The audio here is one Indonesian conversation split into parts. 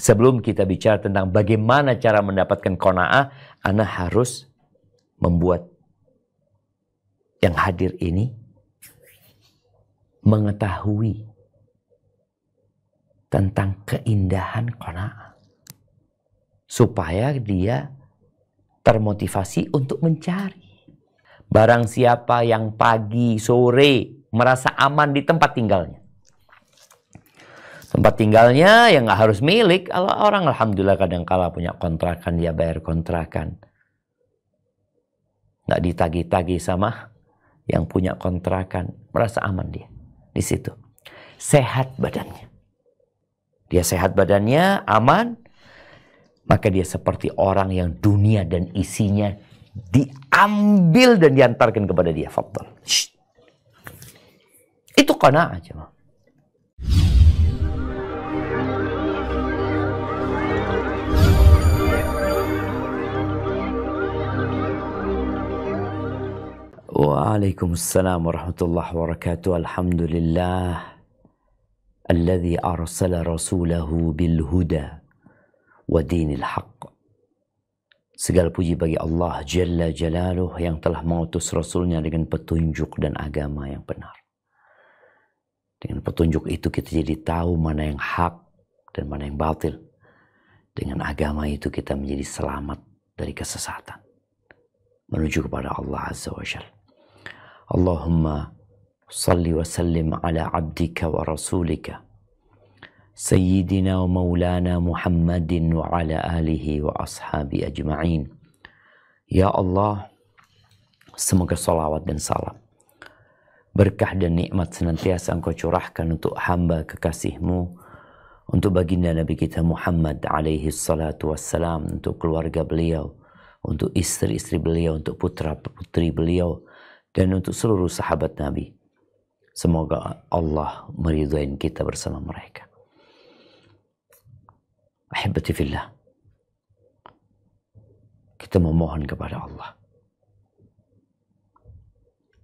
sebelum kita bicara tentang bagaimana cara mendapatkan kona'ah, Anda harus membuat yang hadir ini mengetahui tentang keindahan kona'ah. Supaya dia termotivasi untuk mencari. Barang siapa yang pagi, sore merasa aman di tempat tinggalnya Tempat tinggalnya yang nggak harus milik. Kalau orang alhamdulillah kadang kala punya kontrakan dia bayar kontrakan. Nggak ditagi-tagi sama yang punya kontrakan. Merasa aman dia di situ. Sehat badannya. Dia sehat badannya, aman. Maka dia seperti orang yang dunia dan isinya diambil dan diantarkan kepada dia. fadl. Itu karena aja. Waalaikumsalam warahmatullahi wabarakatuh. Alhamdulillah. الذي أرسل رسوله wa dinil haqq. Segala puji bagi Allah Jalla Jalaluh yang telah mengutus Rasulnya dengan petunjuk dan agama yang benar. Dengan petunjuk itu kita jadi tahu mana yang hak dan mana yang batil. Dengan agama itu kita menjadi selamat dari kesesatan. Menuju kepada Allah Azza wa Jalla. Allahumma salli wa sallim ala abdika wa rasulika Sayyidina wa maulana Muhammadin wa ala alihi wa ashabi ajma'in Ya Allah Semoga salawat dan salam Berkah dan nikmat senantiasa engkau curahkan untuk hamba kekasihmu Untuk baginda Nabi kita Muhammad alaihi salatu wassalam Untuk keluarga beliau Untuk istri-istri beliau Untuk putra-putri beliau dan untuk seluruh sahabat Nabi. Semoga Allah meridhai kita bersama mereka. Ahibati fillah. Kita memohon kepada Allah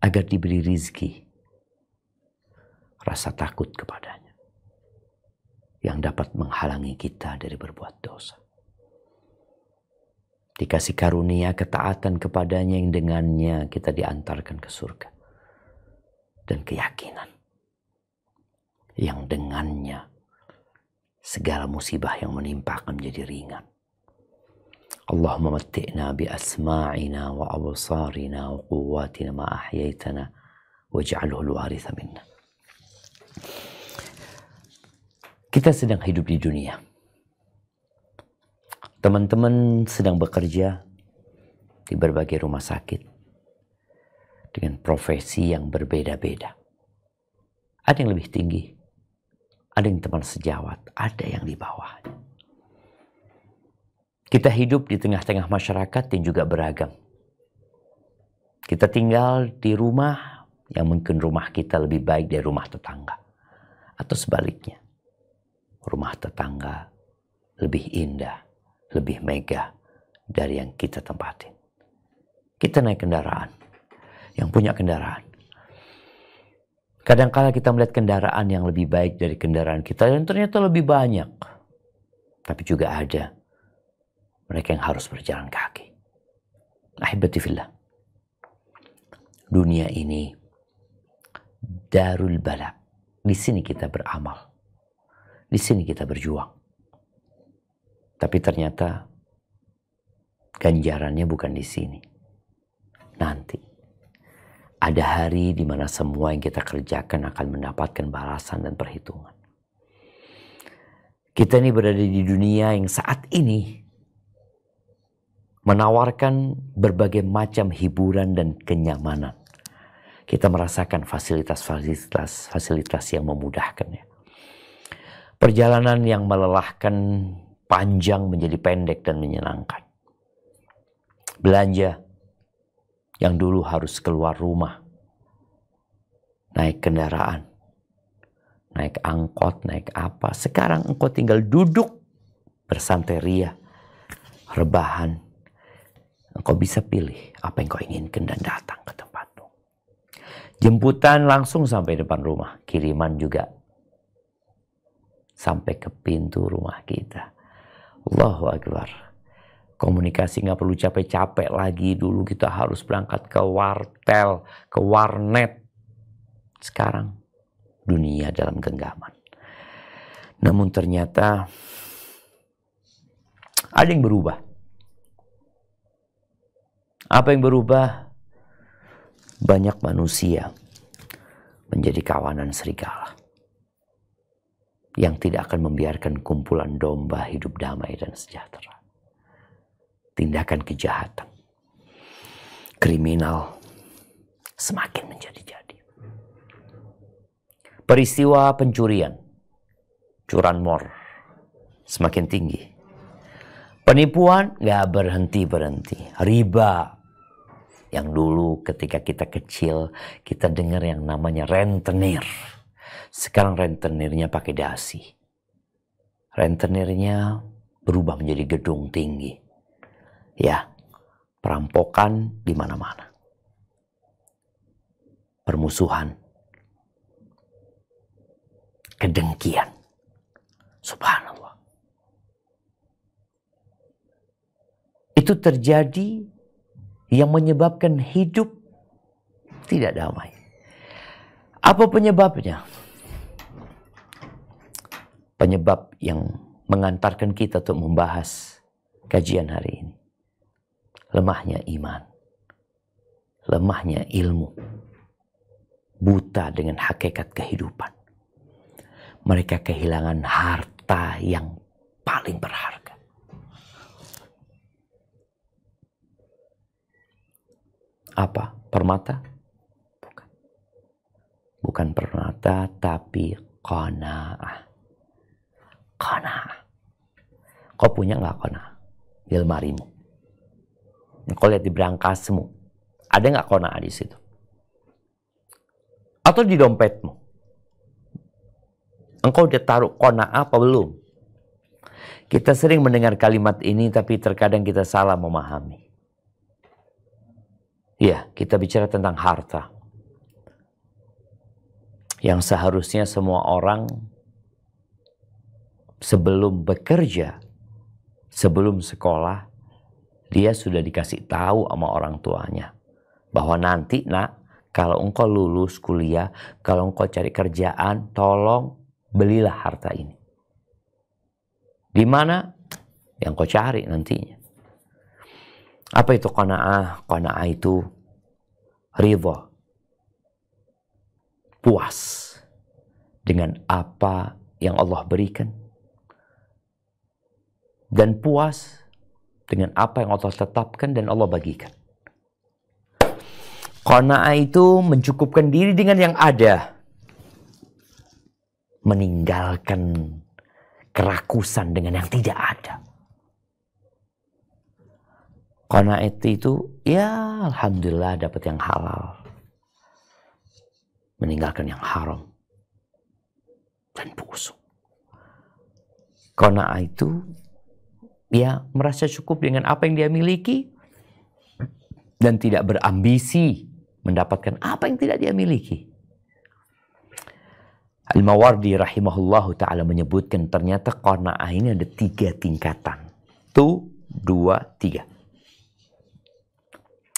agar diberi rizki rasa takut kepadanya yang dapat menghalangi kita dari berbuat dosa dikasih karunia ketaatan kepadanya yang dengannya kita diantarkan ke surga dan keyakinan yang dengannya segala musibah yang menimpa akan menjadi ringan. Allahumma matti'na bi asma'ina wa absarina wa quwwatina ma ahyaitana waj'alhu al-waritha minna. Kita sedang hidup di dunia Teman-teman sedang bekerja di berbagai rumah sakit dengan profesi yang berbeda-beda. Ada yang lebih tinggi, ada yang teman sejawat, ada yang di bawah. Kita hidup di tengah-tengah masyarakat yang juga beragam. Kita tinggal di rumah yang mungkin rumah kita lebih baik dari rumah tetangga. Atau sebaliknya, rumah tetangga lebih indah lebih mega dari yang kita tempatin. Kita naik kendaraan, yang punya kendaraan. Kadangkala kita melihat kendaraan yang lebih baik dari kendaraan kita dan ternyata lebih banyak. Tapi juga ada mereka yang harus berjalan kaki. Ahibatifillah. Dunia ini darul balak. Di sini kita beramal. Di sini kita berjuang. Tapi ternyata ganjarannya bukan di sini. Nanti ada hari di mana semua yang kita kerjakan akan mendapatkan balasan dan perhitungan. Kita ini berada di dunia yang saat ini menawarkan berbagai macam hiburan dan kenyamanan. Kita merasakan fasilitas-fasilitas fasilitas yang memudahkannya. Perjalanan yang melelahkan panjang menjadi pendek dan menyenangkan. Belanja yang dulu harus keluar rumah, naik kendaraan, naik angkot, naik apa. Sekarang engkau tinggal duduk bersanteria, rebahan. Engkau bisa pilih apa yang kau inginkan dan datang ke tempatmu. Jemputan langsung sampai depan rumah, kiriman juga sampai ke pintu rumah kita. Allahu Akbar. Komunikasi nggak perlu capek-capek lagi dulu kita harus berangkat ke wartel, ke warnet. Sekarang dunia dalam genggaman. Namun ternyata ada yang berubah. Apa yang berubah? Banyak manusia menjadi kawanan serigala yang tidak akan membiarkan kumpulan domba hidup damai dan sejahtera. Tindakan kejahatan, kriminal semakin menjadi-jadi. Peristiwa pencurian, curanmor semakin tinggi. Penipuan gak berhenti-berhenti. Riba yang dulu ketika kita kecil kita dengar yang namanya rentenir sekarang rentenirnya pakai dasi. Rentenirnya berubah menjadi gedung tinggi. Ya, perampokan di mana-mana. Permusuhan. Kedengkian. Subhanallah. Itu terjadi yang menyebabkan hidup tidak damai. Apa penyebabnya? penyebab yang mengantarkan kita untuk membahas kajian hari ini. Lemahnya iman. Lemahnya ilmu. Buta dengan hakikat kehidupan. Mereka kehilangan harta yang paling berharga. Apa? Permata? Bukan. Bukan permata, tapi kona'ah. Kona. Kau punya nggak kona di lemarimu? Kau lihat di berangkasmu, ada nggak kona di situ? Atau di dompetmu? Engkau udah taruh kona apa belum? Kita sering mendengar kalimat ini tapi terkadang kita salah memahami. Ya, kita bicara tentang harta. Yang seharusnya semua orang sebelum bekerja, sebelum sekolah, dia sudah dikasih tahu sama orang tuanya bahwa nanti nak kalau engkau lulus kuliah, kalau engkau cari kerjaan, tolong belilah harta ini. Di mana yang kau cari nantinya? Apa itu qanaah? Qanaah itu ridho. Puas dengan apa yang Allah berikan dan puas dengan apa yang Allah tetapkan dan Allah bagikan. Karena itu mencukupkan diri dengan yang ada. Meninggalkan kerakusan dengan yang tidak ada. Karena itu ya alhamdulillah dapat yang halal. Meninggalkan yang haram dan busuk. Karena itu ya merasa cukup dengan apa yang dia miliki dan tidak berambisi mendapatkan apa yang tidak dia miliki. Al-Mawardi rahimahullahu ta'ala menyebutkan ternyata karena ini ada tiga tingkatan. Tu, dua, tiga.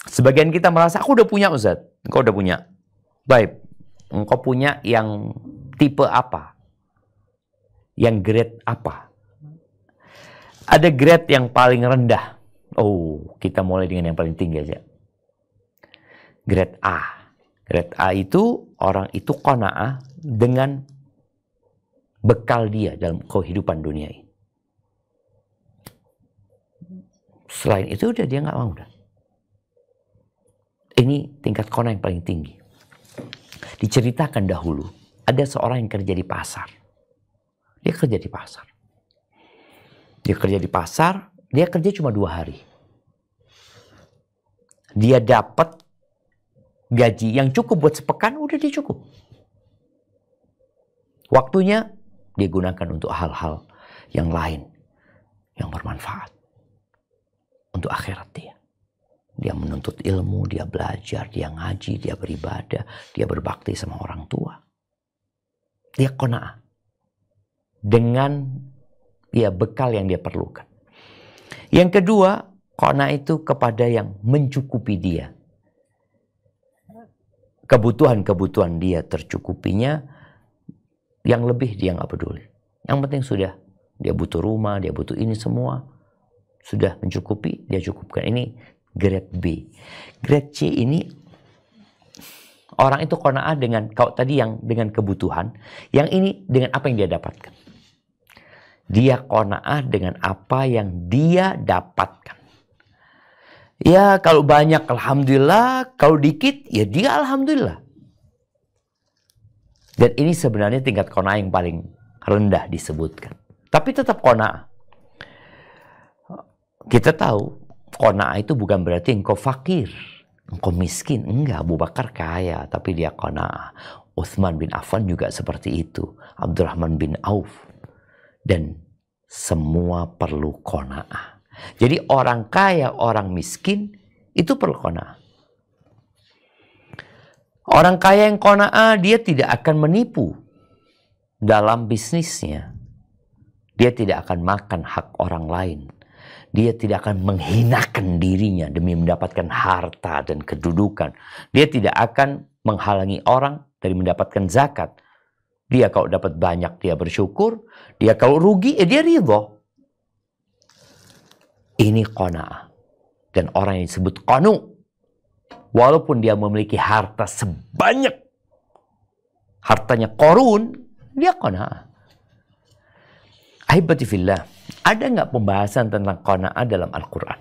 Sebagian kita merasa, aku udah punya Ustaz. Engkau udah punya. Baik, engkau punya yang tipe apa? Yang grade apa? Ada grade yang paling rendah. Oh, kita mulai dengan yang paling tinggi aja. Grade A. Grade A itu orang itu kona'ah dengan bekal dia dalam kehidupan dunia ini. Selain itu udah dia nggak mau udah. Ini tingkat kona yang paling tinggi. Diceritakan dahulu, ada seorang yang kerja di pasar. Dia kerja di pasar. Dia kerja di pasar, dia kerja cuma dua hari. Dia dapat gaji yang cukup buat sepekan, udah dia cukup. Waktunya dia gunakan untuk hal-hal yang lain yang bermanfaat untuk akhirat dia. Dia menuntut ilmu, dia belajar, dia ngaji, dia beribadah, dia berbakti sama orang tua. Dia kona'ah dengan ya bekal yang dia perlukan. Yang kedua, kona itu kepada yang mencukupi dia. Kebutuhan-kebutuhan dia tercukupinya, yang lebih dia nggak peduli. Yang penting sudah, dia butuh rumah, dia butuh ini semua, sudah mencukupi, dia cukupkan. Ini grade B. Grade C ini orang itu kona'ah dengan kau tadi yang dengan kebutuhan, yang ini dengan apa yang dia dapatkan. Dia kona'ah dengan apa yang dia dapatkan. Ya kalau banyak Alhamdulillah, kalau dikit ya dia Alhamdulillah. Dan ini sebenarnya tingkat kona'ah yang paling rendah disebutkan. Tapi tetap kona'ah. Kita tahu kona'ah itu bukan berarti engkau fakir. Engkau miskin. Enggak, Abu Bakar kaya tapi dia kona'ah. Uthman bin Affan juga seperti itu. Abdurrahman bin Auf dan semua perlu kona'ah. Jadi orang kaya, orang miskin itu perlu kona'ah. Orang kaya yang kona'ah dia tidak akan menipu dalam bisnisnya. Dia tidak akan makan hak orang lain. Dia tidak akan menghinakan dirinya demi mendapatkan harta dan kedudukan. Dia tidak akan menghalangi orang dari mendapatkan zakat dia kalau dapat banyak dia bersyukur, dia kalau rugi ya dia ridho. Ini qanaah. Dan orang yang disebut qanu walaupun dia memiliki harta sebanyak hartanya korun, dia qanaah. Aibatifillah. ada nggak pembahasan tentang qanaah dalam Al-Qur'an?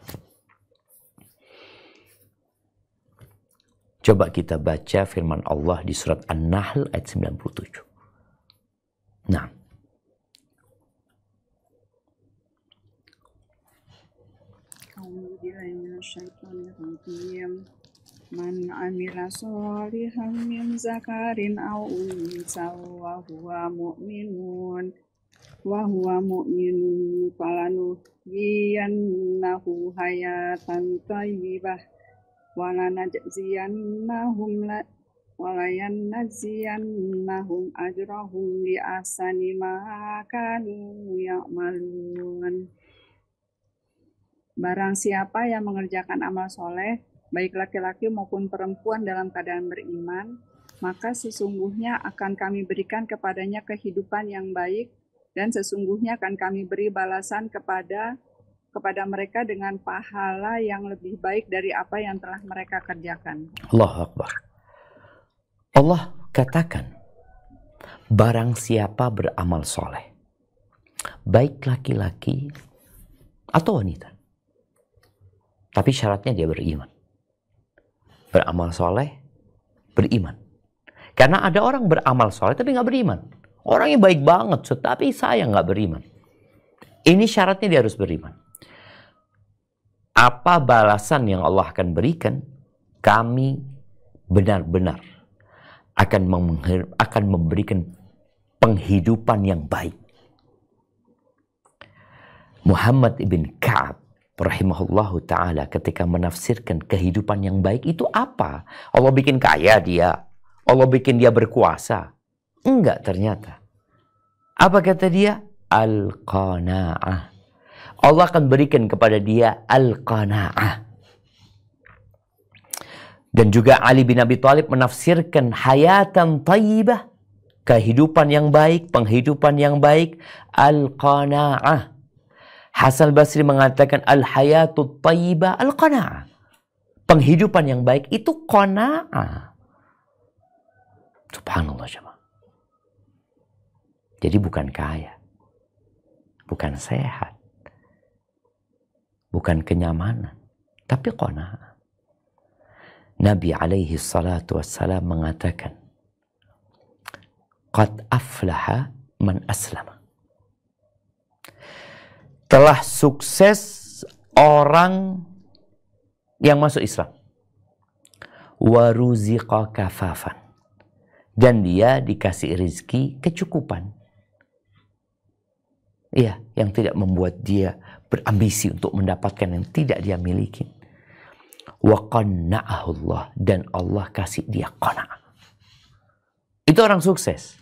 Coba kita baca firman Allah di surat An-Nahl ayat 97. نعم أعوذ بالله من الشيطان الرجيم من عمل صالحا من ذكر أو أنثى وهو مؤمن وهو مؤمن فلنحيينه حياة طيبة ولنجزينهم Nahum, ajrahum bi asani makan, kanu ya'malun Barang siapa yang mengerjakan amal soleh, baik laki-laki maupun perempuan dalam keadaan beriman, maka sesungguhnya akan kami berikan kepadanya kehidupan yang baik, dan sesungguhnya akan kami beri balasan kepada kepada mereka dengan pahala yang lebih baik dari apa yang telah mereka kerjakan. Allah Akbar. Allah katakan, barang siapa beramal soleh, baik laki-laki atau wanita. Tapi syaratnya dia beriman. Beramal soleh, beriman. Karena ada orang beramal soleh tapi nggak beriman. Orangnya baik banget, tetapi saya nggak beriman. Ini syaratnya dia harus beriman. Apa balasan yang Allah akan berikan? Kami benar-benar akan akan memberikan penghidupan yang baik. Muhammad ibn Ka'ab rahimahullah taala ketika menafsirkan kehidupan yang baik itu apa? Allah bikin kaya dia. Allah bikin dia berkuasa. Enggak ternyata. Apa kata dia? Al-qanaah. Allah akan berikan kepada dia al-qanaah. Dan juga Ali bin Abi Thalib menafsirkan hayatan tayyibah, kehidupan yang baik, penghidupan yang baik, al-qana'ah. Hasan Basri mengatakan al-hayatut tayyibah al-qana'ah. Penghidupan yang baik itu qana'ah. Subhanallah jemaah. Jadi bukan kaya. Bukan sehat. Bukan kenyamanan. Tapi qana'ah. Nabi alaihi salatu wassalam mengatakan, Qad aflaha man aslama. Telah sukses orang yang masuk Islam. Waruziqa kafafan. Dan dia dikasih rizki kecukupan. Iya, yang tidak membuat dia berambisi untuk mendapatkan yang tidak dia miliki. Allah dan Allah kasih dia qanaah. Itu orang sukses.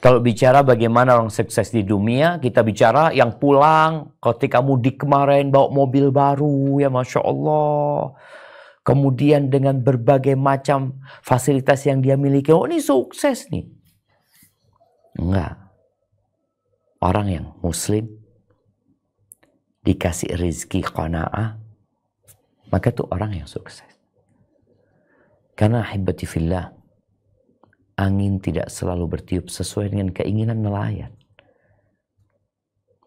Kalau bicara bagaimana orang sukses di dunia, kita bicara yang pulang ketika mudik kemarin bawa mobil baru, ya Masya Allah. Kemudian dengan berbagai macam fasilitas yang dia miliki, oh ini sukses nih. Enggak. Orang yang muslim dikasih rezeki qanaah maka itu orang yang sukses. Karena di fillah, angin tidak selalu bertiup sesuai dengan keinginan nelayan.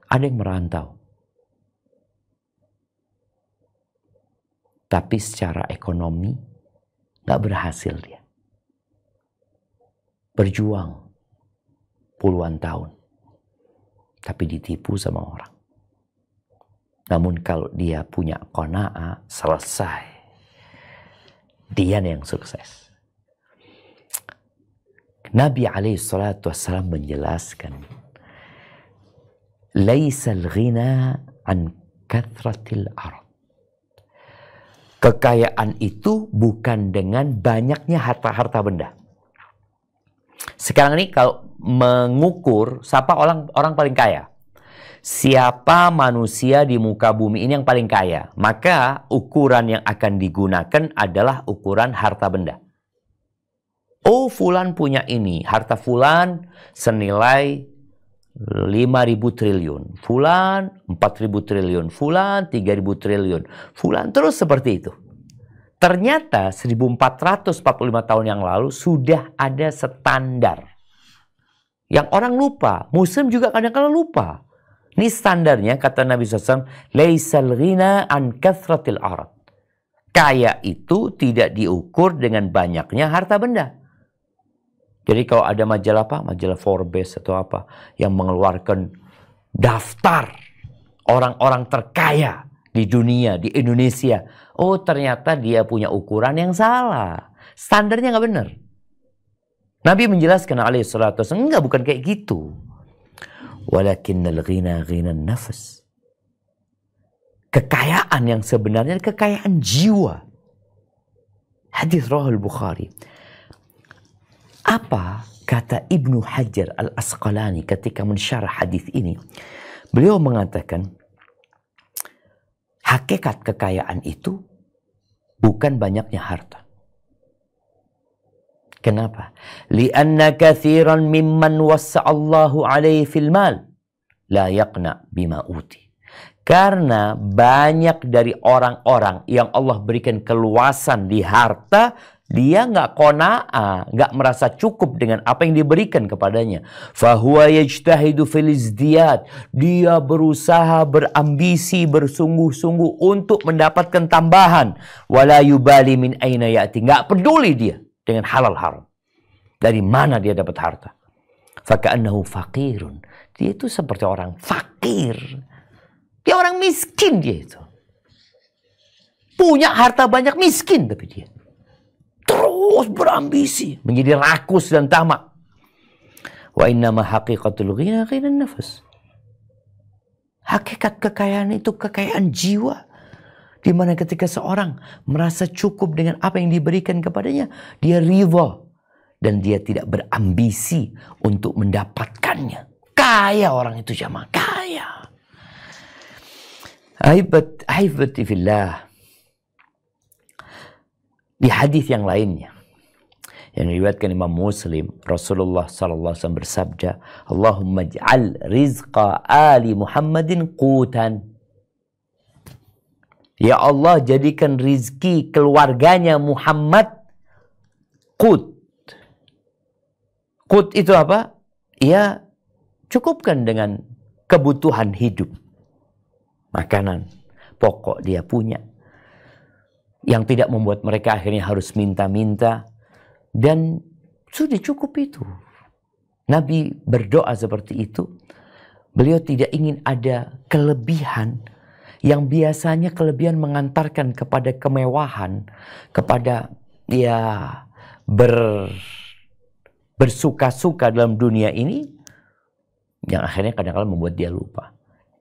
Ada yang merantau. Tapi secara ekonomi gak berhasil dia. Berjuang puluhan tahun. Tapi ditipu sama orang. Namun kalau dia punya konaa selesai. Dia yang sukses. Nabi alaihi salatu wassalam menjelaskan, "Laisal ghina an kathratil arad." Kekayaan itu bukan dengan banyaknya harta-harta benda. Sekarang ini kalau mengukur siapa orang orang paling kaya? siapa manusia di muka bumi ini yang paling kaya, maka ukuran yang akan digunakan adalah ukuran harta benda. Oh, fulan punya ini, harta fulan senilai 5.000 triliun, fulan 4.000 triliun, fulan 3.000 triliun, fulan terus seperti itu. Ternyata 1445 tahun yang lalu sudah ada standar. Yang orang lupa, muslim juga kadang-kadang lupa. Ini standarnya kata Nabi SAW, Laisal ghina an kathratil arad. Kaya itu tidak diukur dengan banyaknya harta benda. Jadi kalau ada majalah apa? Majalah Forbes atau apa yang mengeluarkan daftar orang-orang terkaya di dunia, di Indonesia. Oh ternyata dia punya ukuran yang salah. Standarnya nggak benar. Nabi menjelaskan alaihissalatu enggak bukan kayak gitu al ghina ghina nafas. Kekayaan yang sebenarnya kekayaan jiwa. Hadis Rahul Bukhari. Apa kata Ibnu Hajar Al-Asqalani ketika mensyarah hadis ini? Beliau mengatakan, hakikat kekayaan itu bukan banyaknya harta. Kenapa? Lianna kathiran mimman wassa'allahu alaihi fil mal la yakna bima uti. Karena banyak dari orang-orang yang Allah berikan keluasan di harta, dia nggak konaa, nggak merasa cukup dengan apa yang diberikan kepadanya. Fahuwa yajtahidu filizdiyat. Dia berusaha berambisi, bersungguh-sungguh untuk mendapatkan tambahan. Wala yubali min aina ya'ti. Nggak peduli dia dengan halal haram. Dari mana dia dapat harta? Faka'annahu fakirun. Dia itu seperti orang fakir. Dia orang miskin dia itu. Punya harta banyak miskin tapi dia. Terus berambisi. Menjadi rakus dan tamak. Wa innama haqiqatul ghina ghina nafas. Hakikat kekayaan itu kekayaan jiwa. Di mana ketika seorang merasa cukup dengan apa yang diberikan kepadanya, dia riva dan dia tidak berambisi untuk mendapatkannya. Kaya orang itu jamaah, kaya. Aibat, aibat fillah. Di hadis yang lainnya yang diriwayatkan Imam Muslim, Rasulullah sallallahu alaihi wasallam bersabda, "Allahumma ij'al rizqa ali Muhammadin qutan Ya Allah jadikan rizki keluarganya Muhammad kut. Kut itu apa? Ya cukupkan dengan kebutuhan hidup. Makanan, pokok dia punya. Yang tidak membuat mereka akhirnya harus minta-minta. Dan sudah cukup itu. Nabi berdoa seperti itu. Beliau tidak ingin ada kelebihan yang biasanya kelebihan mengantarkan kepada kemewahan, kepada ya ber bersuka-suka dalam dunia ini yang akhirnya kadang-kadang membuat dia lupa.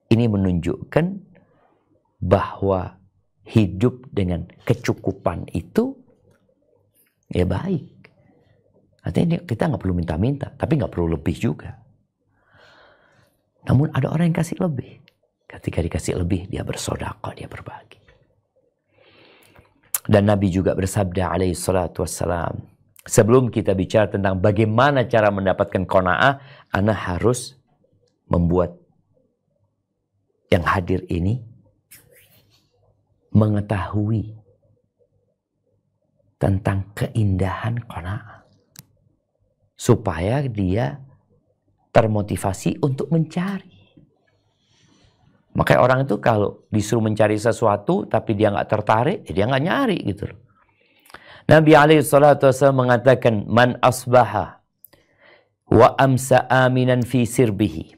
Ini menunjukkan bahwa hidup dengan kecukupan itu ya baik. Artinya kita nggak perlu minta-minta, tapi nggak perlu lebih juga. Namun ada orang yang kasih lebih. Ketika dikasih lebih, dia bersodakoh, dia berbagi. Dan Nabi juga bersabda alaihi salatu wassalam. Sebelum kita bicara tentang bagaimana cara mendapatkan kona'ah, Anda harus membuat yang hadir ini mengetahui tentang keindahan kona'ah. Supaya dia termotivasi untuk mencari. Makanya orang itu kalau disuruh mencari sesuatu tapi dia nggak tertarik, ya dia nggak nyari gitu Nabi alaihi Shallallahu wasallam mengatakan man asbaha wa amsa aminan fi sirbihi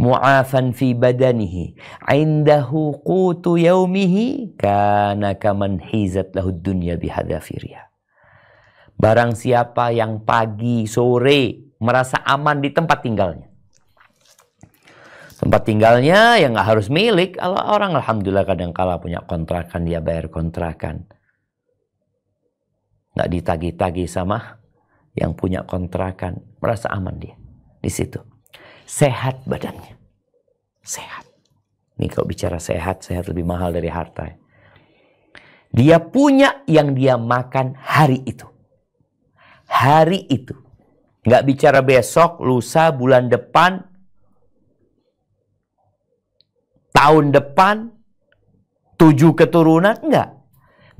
mu'afan fi badanihi indahu qutu yaumihi kana kaman hizat lahud dunya bihadafiriha barang siapa yang pagi sore merasa aman di tempat tinggalnya Tempat tinggalnya yang nggak harus milik. Kalau orang alhamdulillah kadang kala punya kontrakan dia bayar kontrakan. Nggak ditagi-tagi sama yang punya kontrakan. Merasa aman dia di situ. Sehat badannya. Sehat. Ini kalau bicara sehat, sehat lebih mahal dari harta. Ya. Dia punya yang dia makan hari itu. Hari itu. Nggak bicara besok, lusa, bulan depan, tahun depan, tujuh keturunan, enggak.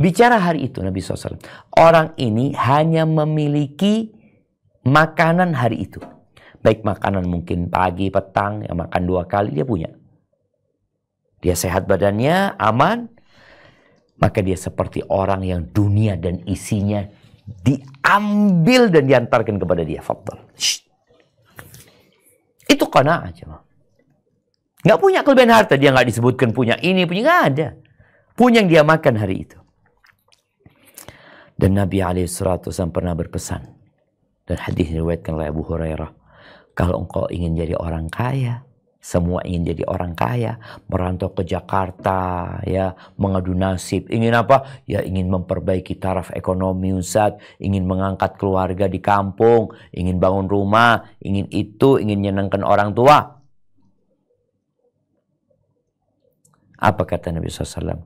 Bicara hari itu Nabi SAW. Orang ini hanya memiliki makanan hari itu. Baik makanan mungkin pagi, petang, yang makan dua kali dia punya. Dia sehat badannya, aman. Maka dia seperti orang yang dunia dan isinya diambil dan diantarkan kepada dia. Fadl. Itu karena aja. Nggak punya kelebihan harta. Dia nggak disebutkan punya ini, punya nggak ada. Punya yang dia makan hari itu. Dan Nabi Alaihissalam pernah berpesan. Dan hadis diriwayatkan oleh Abu Hurairah. Kalau engkau ingin jadi orang kaya, semua ingin jadi orang kaya, merantau ke Jakarta, ya mengadu nasib. Ingin apa? Ya ingin memperbaiki taraf ekonomi Ustaz, ingin mengangkat keluarga di kampung, ingin bangun rumah, ingin itu, ingin menyenangkan orang tua. Apa kata Nabi SAW?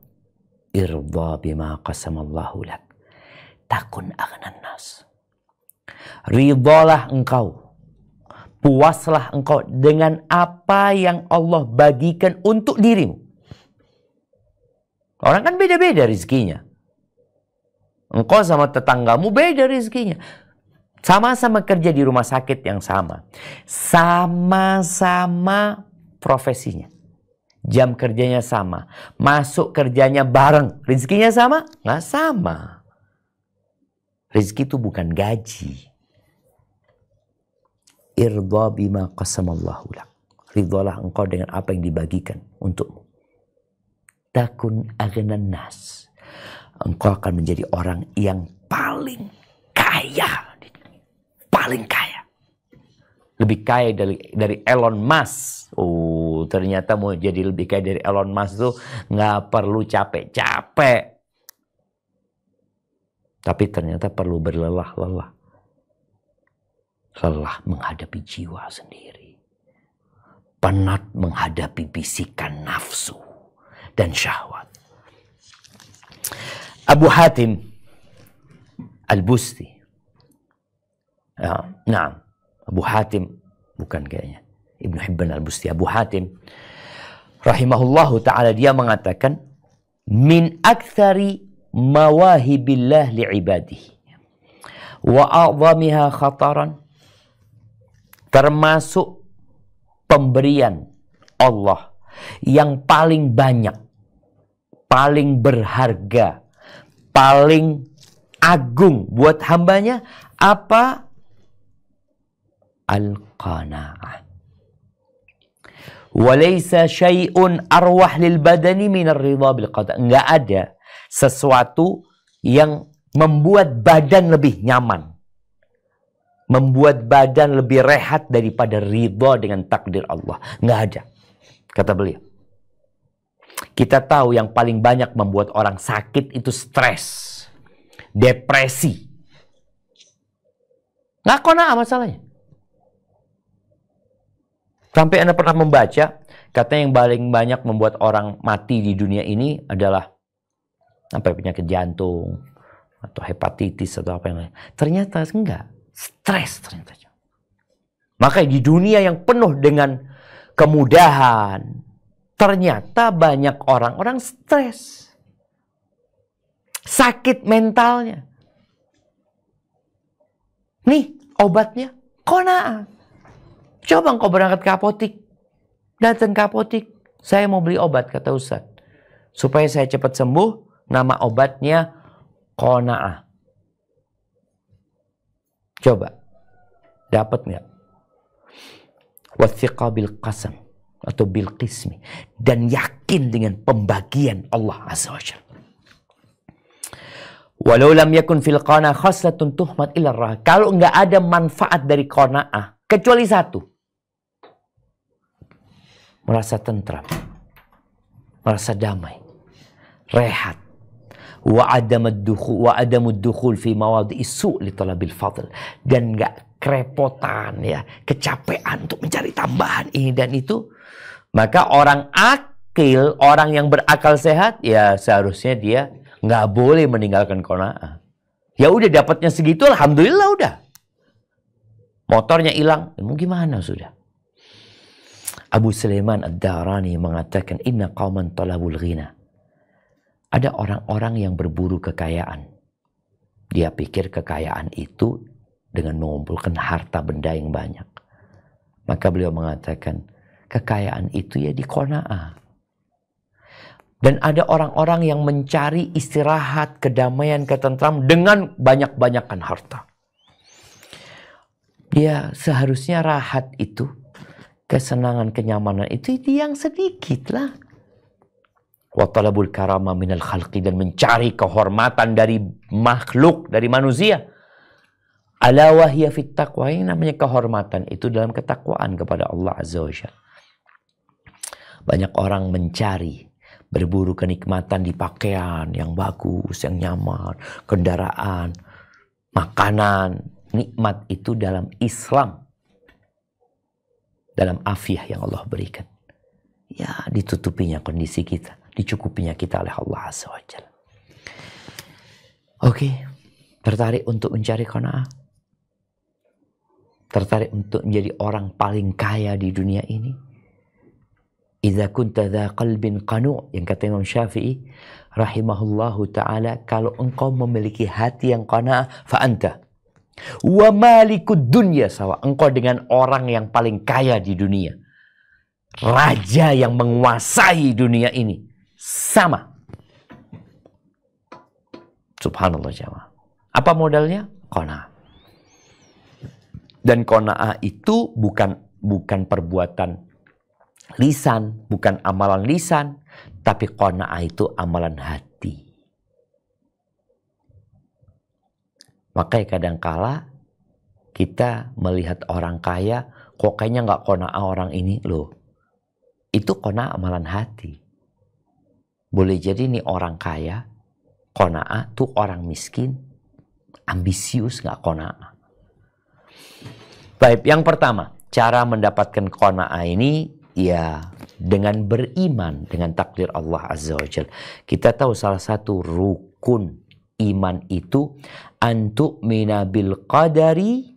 Irda bima qasamallahu lak. Takun agnan nas. Ridhalah engkau. Puaslah engkau dengan apa yang Allah bagikan untuk dirimu. Orang kan beda-beda rezekinya. Engkau sama tetanggamu beda rezekinya. Sama-sama kerja di rumah sakit yang sama. Sama-sama profesinya jam kerjanya sama, masuk kerjanya bareng, rezekinya sama? Nggak sama. Rezeki itu bukan gaji. Irdha bima qasamallahu lak. Ridhalah engkau dengan apa yang dibagikan untukmu. Takun agenan nas. Engkau akan menjadi orang yang paling kaya. Paling kaya. Lebih kaya dari, dari Elon Musk. Oh, ternyata mau jadi lebih kayak dari Elon Musk tuh nggak perlu capek-capek. Tapi ternyata perlu berlelah-lelah. Lelah menghadapi jiwa sendiri. Penat menghadapi bisikan nafsu dan syahwat. Abu Hatim Al-Busti. Ya, nah, Abu Hatim bukan kayaknya. Ibnu Hibban al-Busti Abu Hatim rahimahullahu taala dia mengatakan min aktsari mawahibillah liibadihi wa a'zamiha khataran termasuk pemberian Allah yang paling banyak paling berharga paling agung buat hambanya apa al-qanaah Walaysa syai'un arwah lil badani minar ridha bil qada. Enggak ada sesuatu yang membuat badan lebih nyaman. Membuat badan lebih rehat daripada ridha dengan takdir Allah. Enggak ada. Kata beliau. Kita tahu yang paling banyak membuat orang sakit itu stres, depresi. Nggak kona masalahnya. Sampai Anda pernah membaca, katanya yang paling banyak membuat orang mati di dunia ini adalah sampai penyakit jantung atau hepatitis atau apa yang lain. Ternyata enggak, stres ternyata. Maka di dunia yang penuh dengan kemudahan, ternyata banyak orang-orang stres. Sakit mentalnya. Nih obatnya kona'ah. Coba engkau berangkat ke apotik. Datang ke apotik. Saya mau beli obat, kata Ustaz. Supaya saya cepat sembuh, nama obatnya kona'ah. Coba. Dapat nggak? Wathiqa bil qasam. Atau bil qismi. Dan yakin dengan pembagian Allah Azza wa Jalla. Walau lam yakun fil qana khaslatun tuhmat illa Kalau nggak ada manfaat dari konaah kecuali satu merasa tentram, merasa damai, rehat. Wa ada dukhul, wa ada dukhul fi mawad isu li talabil fadl. Dan nggak kerepotan ya, kecapean untuk mencari tambahan ini dan itu. Maka orang akil, orang yang berakal sehat, ya seharusnya dia nggak boleh meninggalkan kona'ah. Ya udah dapatnya segitu, alhamdulillah udah. Motornya hilang, ya mau gimana sudah. Abu Sulaiman Ad-Darani mengatakan inna qauman talabul ghina. Ada orang-orang yang berburu kekayaan. Dia pikir kekayaan itu dengan mengumpulkan harta benda yang banyak. Maka beliau mengatakan kekayaan itu ya di qanaah. Dan ada orang-orang yang mencari istirahat, kedamaian, ketentraman dengan banyak banyakkan harta. Dia seharusnya rahat itu kesenangan, kenyamanan itu yang sedikit lah. watalabul talabul karama minal khalqi dan mencari kehormatan dari makhluk, dari manusia. Ala wahya fit ini namanya kehormatan itu dalam ketakwaan kepada Allah Azza wa Banyak orang mencari berburu kenikmatan di pakaian yang bagus, yang nyaman, kendaraan, makanan, nikmat itu dalam Islam dalam afiah yang Allah berikan. Ya, ditutupinya kondisi kita, dicukupinya kita oleh Allah Azza wa Oke, okay. tertarik untuk mencari kona'ah? Tertarik untuk menjadi orang paling kaya di dunia ini? Iza kunta dha qalbin qanu yang kata Imam Syafi'i rahimahullahu taala kalau engkau memiliki hati yang kona'ah, fa anta Wa malikud dunya sawa. Engkau dengan orang yang paling kaya di dunia. Raja yang menguasai dunia ini. Sama. Subhanallah jamaah. Apa modalnya? Kona'ah. Dan kona'ah itu bukan bukan perbuatan lisan, bukan amalan lisan, tapi kona'ah itu amalan hati. Makanya kadangkala kita melihat orang kaya, kok kayaknya nggak kona ah orang ini loh. Itu kona amalan hati. Boleh jadi nih orang kaya, kona ah tuh orang miskin, ambisius nggak kona ah. Baik, yang pertama, cara mendapatkan kona ini ya dengan beriman dengan takdir Allah Azza wa Jal. Kita tahu salah satu rukun iman itu antuk minabil qadari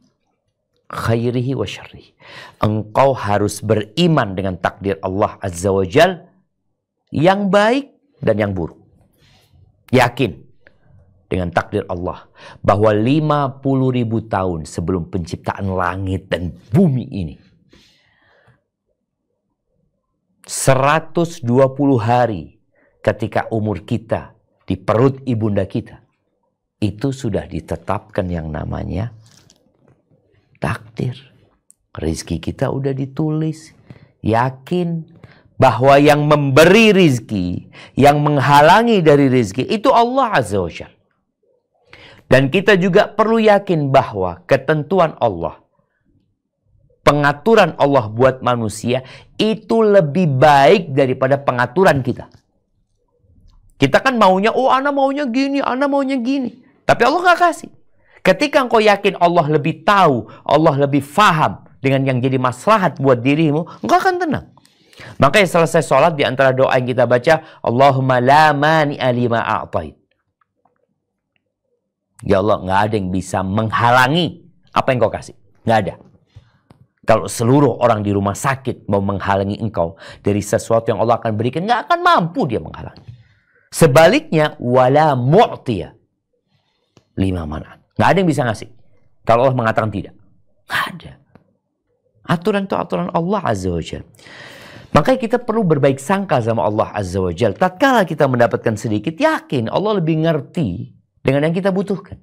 khairihi wa syarrihi. Engkau harus beriman dengan takdir Allah Azza wa Jal yang baik dan yang buruk. Yakin dengan takdir Allah bahwa 50 ribu tahun sebelum penciptaan langit dan bumi ini 120 hari ketika umur kita di perut ibunda kita itu sudah ditetapkan yang namanya takdir. Rizki kita udah ditulis. Yakin bahwa yang memberi rizki, yang menghalangi dari rizki, itu Allah Azza wa Jal. Dan kita juga perlu yakin bahwa ketentuan Allah, pengaturan Allah buat manusia, itu lebih baik daripada pengaturan kita. Kita kan maunya, oh anak maunya gini, anak maunya gini. Tapi Allah nggak kasih. Ketika engkau yakin Allah lebih tahu, Allah lebih faham dengan yang jadi maslahat buat dirimu, engkau akan tenang. Makanya selesai sholat di antara doa yang kita baca, Allahumma la mani alima a'tait. Ya Allah, nggak ada yang bisa menghalangi apa yang kau kasih. Nggak ada. Kalau seluruh orang di rumah sakit mau menghalangi engkau dari sesuatu yang Allah akan berikan, nggak akan mampu dia menghalangi. Sebaliknya, wala mu'tiyah lima manat. Nggak ada yang bisa ngasih. Kalau Allah mengatakan tidak. Nggak ada. Aturan itu aturan Allah Azza wa Makanya kita perlu berbaik sangka sama Allah Azza wa Jal. Tatkala kita mendapatkan sedikit, yakin Allah lebih ngerti dengan yang kita butuhkan.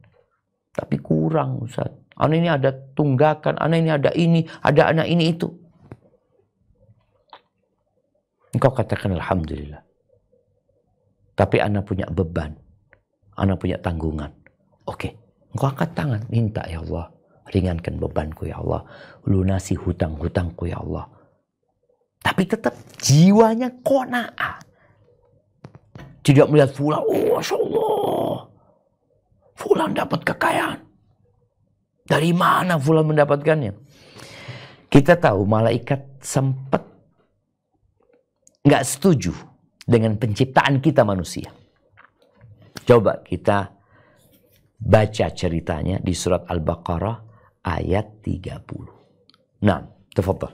Tapi kurang Ustaz. Anak ini ada tunggakan, anak ini ada ini, ada anak ini itu. Engkau katakan Alhamdulillah. Tapi anak punya beban. Anak punya tanggungan. Oke, okay. engkau angkat tangan, minta ya Allah. Ringankan bebanku ya Allah. Lunasi hutang-hutangku ya Allah. Tapi tetap jiwanya kona'ah. Tidak melihat fulan, oh Masya Allah. Fulan dapat kekayaan. Dari mana fulan mendapatkannya? Kita tahu malaikat sempat nggak setuju dengan penciptaan kita manusia. Coba kita baca ceritanya di surat Al-Baqarah ayat 30. Nah, tafadhol.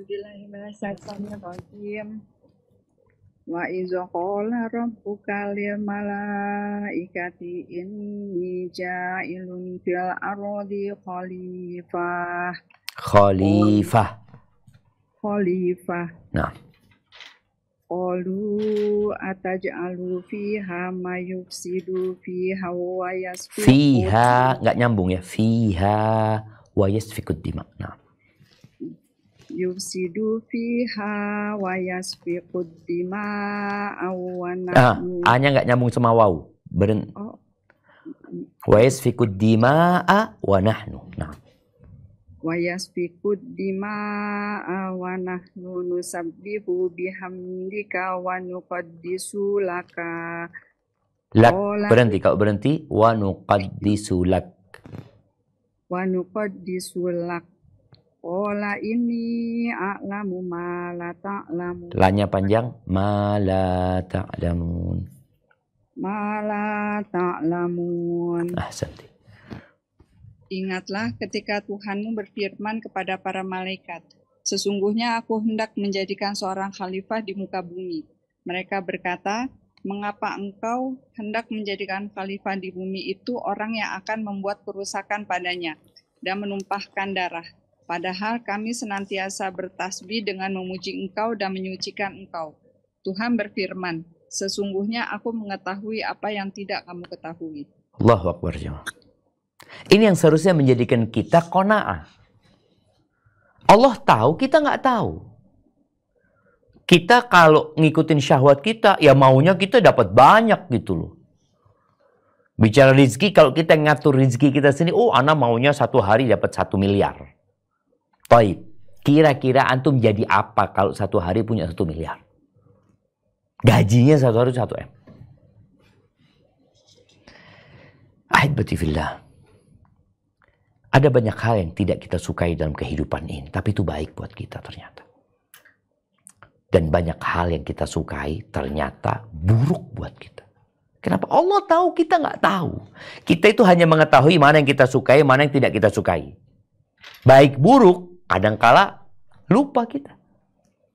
Bismillahirrahmanirrahim. Wa iza qala rabbuka lil malaikati inni ja'ilun fil ardi khalifah. Khalifah. Khalifah. Nah. Qalu ataj'alu fiha mayufsidu fiha wa yasfiku Fiha, nggak nyambung ya. Fiha wa yasfikud dima. Nah. Yufsidu fiha wa yasfikud dima awana. Ah, A-nya nggak nyambung sama waw. Beren. Oh. Wa yasfikud dima'a wa nahnu. Nah wa yasbiku dima wa nahnu nusabbihu bihamdika wa nuqaddisu laka lak berhenti kalau berhenti wa nuqaddisu lak wa nuqaddisu lak Ola ini a'lamu ma la Lanya panjang. Ma la ta'lamun. Ma la ta'lamun. Ah, santai. Ingatlah ketika Tuhanmu berfirman kepada para malaikat, Sesungguhnya aku hendak menjadikan seorang khalifah di muka bumi. Mereka berkata, mengapa engkau hendak menjadikan khalifah di bumi itu orang yang akan membuat kerusakan padanya dan menumpahkan darah. Padahal kami senantiasa bertasbih dengan memuji engkau dan menyucikan engkau. Tuhan berfirman, sesungguhnya aku mengetahui apa yang tidak kamu ketahui. Allahu Akbar jemaah. Ini yang seharusnya menjadikan kita kona'ah. Allah tahu, kita nggak tahu. Kita kalau ngikutin syahwat kita, ya maunya kita dapat banyak gitu loh. Bicara rizki, kalau kita ngatur rizki kita sendiri, oh anak maunya satu hari dapat satu miliar. Baik, kira-kira antum jadi apa kalau satu hari punya satu miliar? Gajinya satu hari satu M. Ahid batifillah. Ada banyak hal yang tidak kita sukai dalam kehidupan ini, tapi itu baik buat kita ternyata. Dan banyak hal yang kita sukai ternyata buruk buat kita. Kenapa? Allah tahu kita nggak tahu. Kita itu hanya mengetahui mana yang kita sukai, mana yang tidak kita sukai. Baik buruk, kadangkala lupa kita.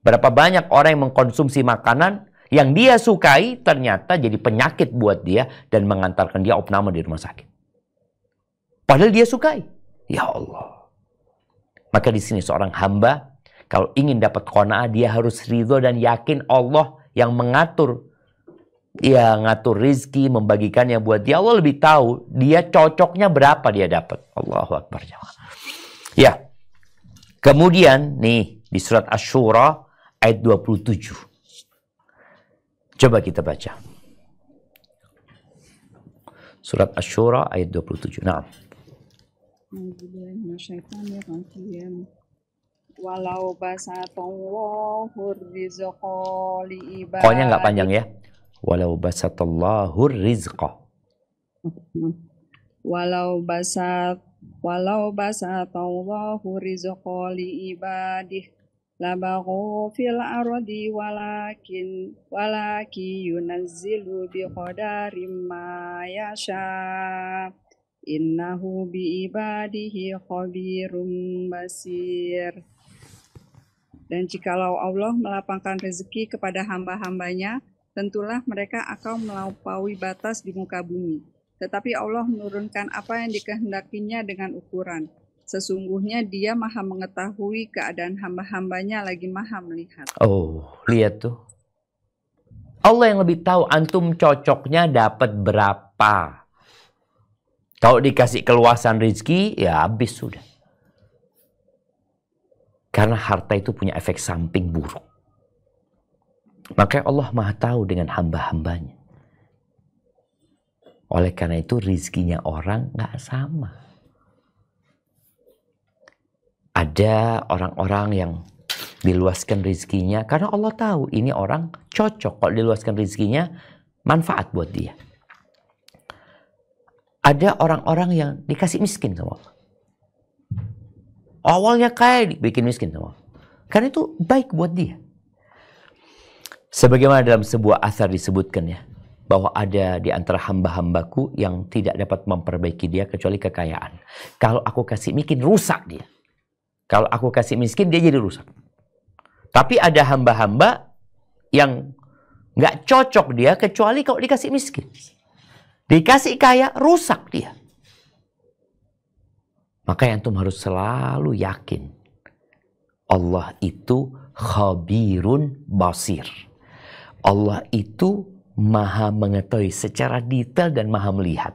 Berapa banyak orang yang mengkonsumsi makanan yang dia sukai ternyata jadi penyakit buat dia dan mengantarkan dia opname di rumah sakit. Padahal dia sukai. Ya Allah. Maka di sini seorang hamba kalau ingin dapat kona'ah dia harus ridho dan yakin Allah yang mengatur ya ngatur rizki membagikannya buat dia Allah lebih tahu dia cocoknya berapa dia dapat Allahu Akbar ya kemudian nih di surat Ashura ayat 27 coba kita baca surat Ashura ayat 27 nah Ya, walau basatallahu rizqa li ibadihi. Pokoknya nggak panjang ya. Walau basatallahu rizqa. Walau basat walau basatallahu rizqa li ibadihi labaghu fil ardi walakin walaki yunazzilu bi qadarin ma yasha' innahu bi ibadihi khabirum basir dan jikalau Allah melapangkan rezeki kepada hamba-hambanya, tentulah mereka akan melampaui batas di muka bumi. Tetapi Allah menurunkan apa yang dikehendakinya dengan ukuran. Sesungguhnya dia maha mengetahui keadaan hamba-hambanya lagi maha melihat. Oh, lihat tuh. Allah yang lebih tahu antum cocoknya dapat berapa. Kalau dikasih keluasan rezeki, ya habis sudah. Karena harta itu punya efek samping buruk. Makanya Allah maha tahu dengan hamba-hambanya. Oleh karena itu rizkinya orang nggak sama. Ada orang-orang yang diluaskan rizkinya karena Allah tahu ini orang cocok kalau diluaskan rizkinya manfaat buat dia ada orang-orang yang dikasih miskin sama Allah. Awalnya kaya dibikin miskin sama Allah. Karena itu baik buat dia. Sebagaimana dalam sebuah asar disebutkan ya, bahwa ada di antara hamba-hambaku yang tidak dapat memperbaiki dia kecuali kekayaan. Kalau aku kasih miskin, rusak dia. Kalau aku kasih miskin, dia jadi rusak. Tapi ada hamba-hamba yang nggak cocok dia kecuali kalau dikasih miskin. Dikasih kaya, rusak dia. Maka yang antum harus selalu yakin. Allah itu khabirun basir. Allah itu maha mengetahui secara detail dan maha melihat.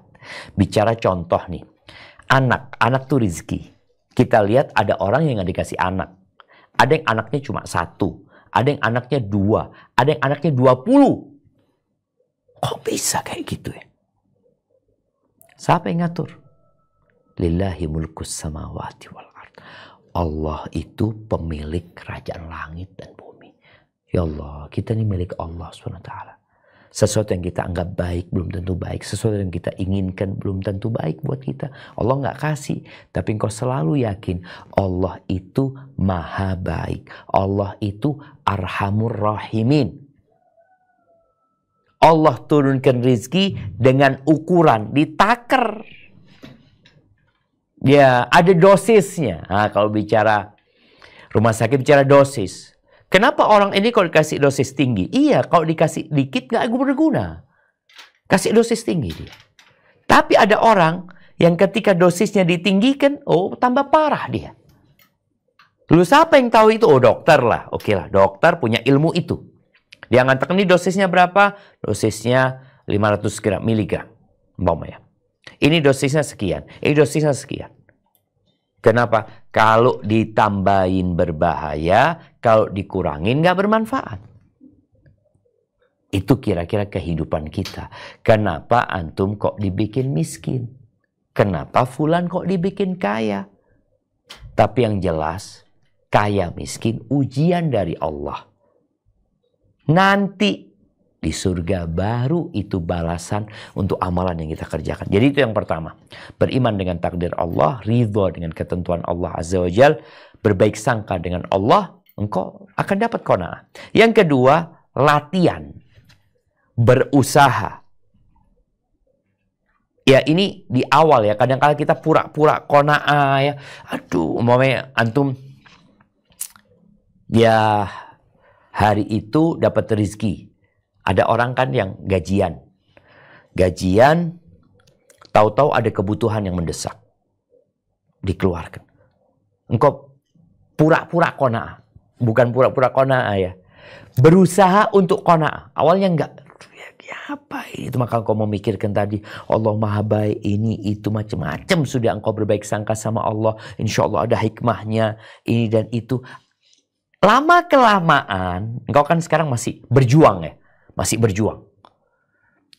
Bicara contoh nih. Anak, anak tuh rizki. Kita lihat ada orang yang gak dikasih anak. Ada yang anaknya cuma satu. Ada yang anaknya dua. Ada yang anaknya dua puluh. Kok bisa kayak gitu ya? Siapa yang ngatur? Lillahi mulkus samawati wal ard. Allah itu pemilik kerajaan langit dan bumi. Ya Allah, kita ini milik Allah SWT. Sesuatu yang kita anggap baik belum tentu baik. Sesuatu yang kita inginkan belum tentu baik buat kita. Allah nggak kasih. Tapi engkau selalu yakin Allah itu maha baik. Allah itu arhamur rahimin. Allah turunkan rizki dengan ukuran ditaker. Ya, ada dosisnya. Nah, kalau bicara rumah sakit bicara dosis. Kenapa orang ini kalau dikasih dosis tinggi? Iya, kalau dikasih dikit nggak berguna. Kasih dosis tinggi dia. Tapi ada orang yang ketika dosisnya ditinggikan, oh tambah parah dia. Lalu siapa yang tahu itu? Oh dokter lah. Oke lah, dokter punya ilmu itu. Dia ngantek ini dosisnya berapa? Dosisnya 500 gram miligram. Umpamanya. Ini dosisnya sekian. Ini dosisnya sekian. Kenapa? Kalau ditambahin berbahaya, kalau dikurangin nggak bermanfaat. Itu kira-kira kehidupan kita. Kenapa antum kok dibikin miskin? Kenapa fulan kok dibikin kaya? Tapi yang jelas, kaya miskin ujian dari Allah nanti di surga baru itu balasan untuk amalan yang kita kerjakan. Jadi itu yang pertama. Beriman dengan takdir Allah, ridho dengan ketentuan Allah Azza wa Jal, berbaik sangka dengan Allah, engkau akan dapat kona'ah. Yang kedua, latihan. Berusaha. Ya ini di awal ya, kadang-kala kita pura-pura kona'ah ya. Aduh, umpamanya antum ya hari itu dapat rezeki. Ada orang kan yang gajian. Gajian, tahu-tahu ada kebutuhan yang mendesak. Dikeluarkan. Engkau pura-pura kona. Bukan pura-pura kona ya. Berusaha untuk kona. Awalnya enggak. Ya, ya, apa itu maka engkau memikirkan tadi Allah maha baik ini itu macam-macam sudah engkau berbaik sangka sama Allah insya Allah ada hikmahnya ini dan itu lama kelamaan engkau kan sekarang masih berjuang ya, masih berjuang.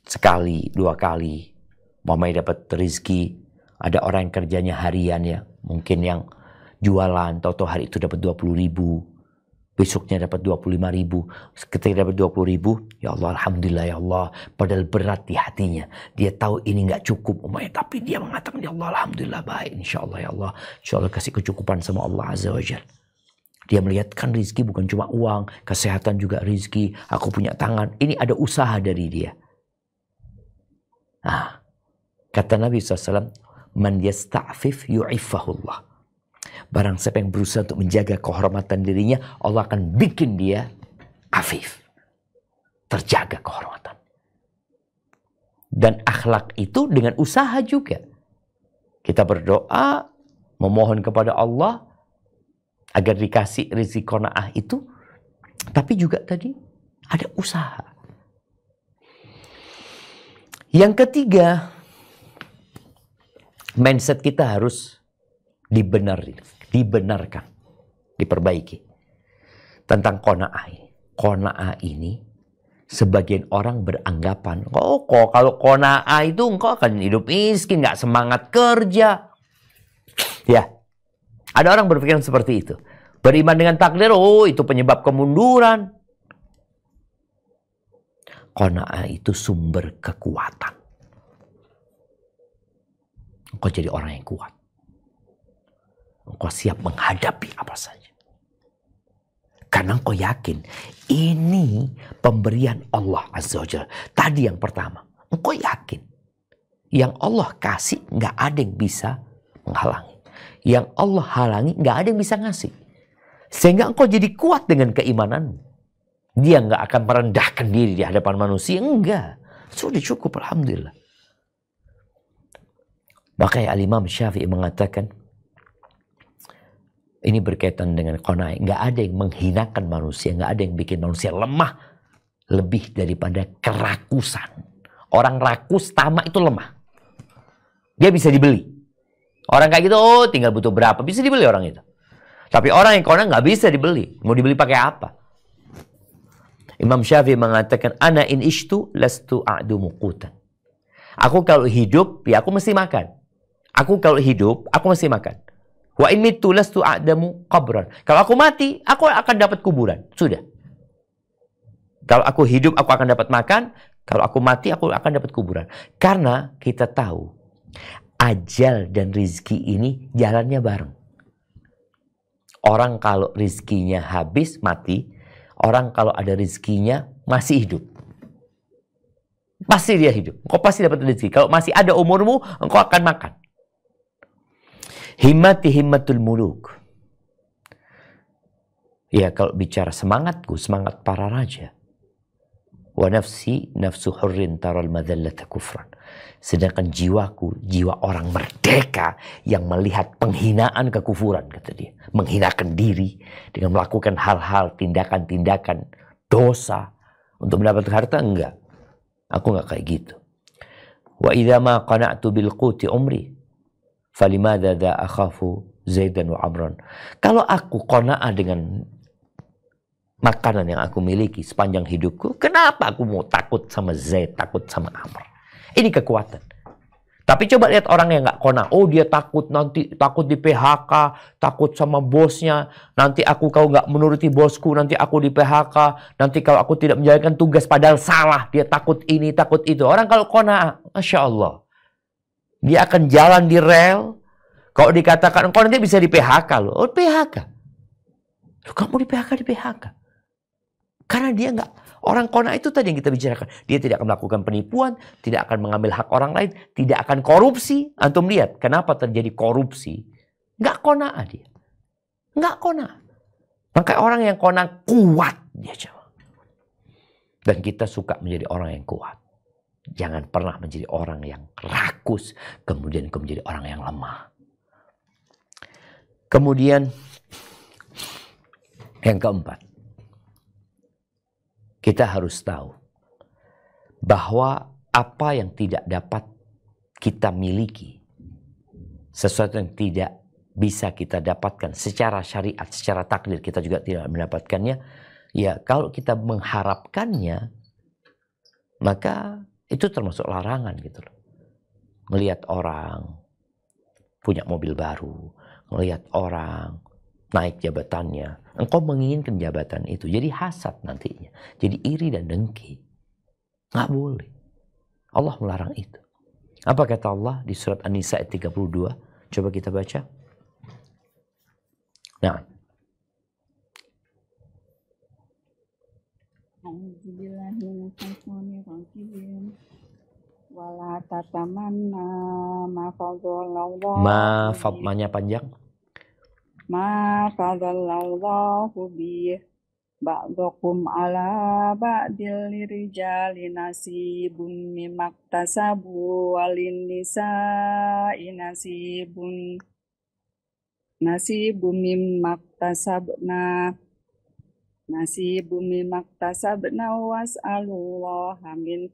Sekali, dua kali, mama dapat rezeki, ada orang yang kerjanya harian ya, mungkin yang jualan, toto hari itu dapat 20 ribu, besoknya dapat 25 ribu, ketika dapat 20 ribu, ya Allah Alhamdulillah ya Allah, padahal berat di hatinya, dia tahu ini nggak cukup umay, tapi dia mengatakan ya Allah Alhamdulillah baik, insya Allah ya Allah, insya Allah kasih kecukupan sama Allah Azza wa Jalla. Dia melihatkan rizki bukan cuma uang, kesehatan juga rizki, aku punya tangan. Ini ada usaha dari dia. Nah, kata Nabi SAW, Man yasta'fif yu'iffahullah. Barang siapa yang berusaha untuk menjaga kehormatan dirinya, Allah akan bikin dia afif. Terjaga kehormatan. Dan akhlak itu dengan usaha juga. Kita berdoa, memohon kepada Allah, agar dikasih rezeki naah itu, tapi juga tadi ada usaha. Yang ketiga, mindset kita harus dibenar dibenarkan, diperbaiki tentang konaah ini. Konaah ini sebagian orang beranggapan, oh kok kalau konaah itu engkau akan hidup miskin, nggak semangat kerja. Ya, ada orang berpikiran seperti itu. Beriman dengan takdir, oh itu penyebab kemunduran. Kona'ah itu sumber kekuatan. Engkau jadi orang yang kuat. Engkau siap menghadapi apa saja. Karena engkau yakin ini pemberian Allah Azza wa Tadi yang pertama, engkau yakin yang Allah kasih nggak ada yang bisa menghalangi yang Allah halangi nggak ada yang bisa ngasih. Sehingga engkau jadi kuat dengan keimananmu. Dia nggak akan merendahkan diri di hadapan manusia. Enggak. Sudah cukup Alhamdulillah. Makanya Al-Imam Syafi'i mengatakan, ini berkaitan dengan konai. Nggak ada yang menghinakan manusia, nggak ada yang bikin manusia lemah lebih daripada kerakusan. Orang rakus tamak itu lemah. Dia bisa dibeli. Orang kayak gitu, oh tinggal butuh berapa, bisa dibeli orang itu. Tapi orang yang konon nggak bisa dibeli. Mau dibeli pakai apa? Imam Syafi'i mengatakan, Ana in ishtu lestu a'du muqutan. Aku kalau hidup, ya aku mesti makan. Aku kalau hidup, aku mesti makan. Wa in mitu lestu a'damu qabran. Kalau aku mati, aku akan dapat kuburan. Sudah. Kalau aku hidup, aku akan dapat makan. Kalau aku mati, aku akan dapat kuburan. Karena kita tahu ajal dan rizki ini jalannya bareng. Orang kalau rizkinya habis mati, orang kalau ada rizkinya masih hidup. Pasti dia hidup. Kok pasti dapat rezeki. Kalau masih ada umurmu, engkau akan makan. Himmati himmatul muluk. Ya kalau bicara semangatku, semangat para raja. Wa nafsi nafsu hurrin taral madallata kufran. Sedangkan jiwaku, jiwa orang merdeka yang melihat penghinaan kekufuran, kata dia. Menghinakan diri dengan melakukan hal-hal, tindakan-tindakan, dosa. Untuk mendapat harta, enggak. Aku enggak kayak gitu. Wa idha ma qana'tu bil quti umri, falimada da akhafu Zaidan wa Amron. Kalau aku qanaa dengan makanan yang aku miliki sepanjang hidupku, kenapa aku mau takut sama Zaid, takut sama Amr? Ini kekuatan. Tapi coba lihat orang yang nggak kona. Oh dia takut nanti takut di PHK, takut sama bosnya. Nanti aku kau nggak menuruti bosku, nanti aku di PHK. Nanti kalau aku tidak menjalankan tugas padahal salah. Dia takut ini, takut itu. Orang kalau kona, masya Allah, dia akan jalan di rel. Kalau dikatakan kau nanti bisa di PHK loh, oh, PHK. kamu di PHK di PHK. Karena dia nggak Orang kona itu tadi yang kita bicarakan. Dia tidak akan melakukan penipuan, tidak akan mengambil hak orang lain, tidak akan korupsi. Antum lihat kenapa terjadi korupsi. Gak kona dia. gak kona. Maka orang yang kona kuat dia jawab. Dan kita suka menjadi orang yang kuat. Jangan pernah menjadi orang yang rakus. Kemudian menjadi orang yang lemah. Kemudian yang keempat. Kita harus tahu bahwa apa yang tidak dapat kita miliki, sesuatu yang tidak bisa kita dapatkan secara syariat, secara takdir kita juga tidak mendapatkannya. Ya, kalau kita mengharapkannya, maka itu termasuk larangan gitu loh. Melihat orang punya mobil baru, melihat orang naik jabatannya. Engkau menginginkan jabatan itu. Jadi hasad nantinya. Jadi iri dan dengki. Nggak boleh. Allah melarang itu. Apa kata Allah di surat An-Nisa ayat 32? Coba kita baca. Nah. Ma fatmanya panjang? ma fadallallahu bi ba'dakum ala ba'dil lirijali nasibun mimaktasabu walin nisa'i nasibun nasibun mimaktasabna nasibun mimaktasabna was'alullaha min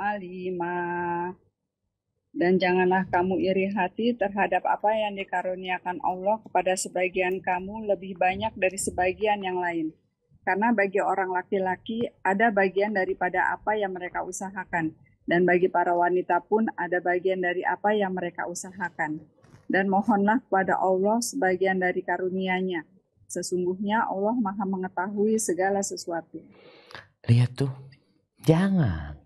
alima dan janganlah kamu iri hati terhadap apa yang dikaruniakan Allah kepada sebagian kamu lebih banyak dari sebagian yang lain. Karena bagi orang laki-laki ada bagian daripada apa yang mereka usahakan, dan bagi para wanita pun ada bagian dari apa yang mereka usahakan. Dan mohonlah kepada Allah sebagian dari karunia-Nya. Sesungguhnya Allah Maha Mengetahui segala sesuatu. Lihat tuh, jangan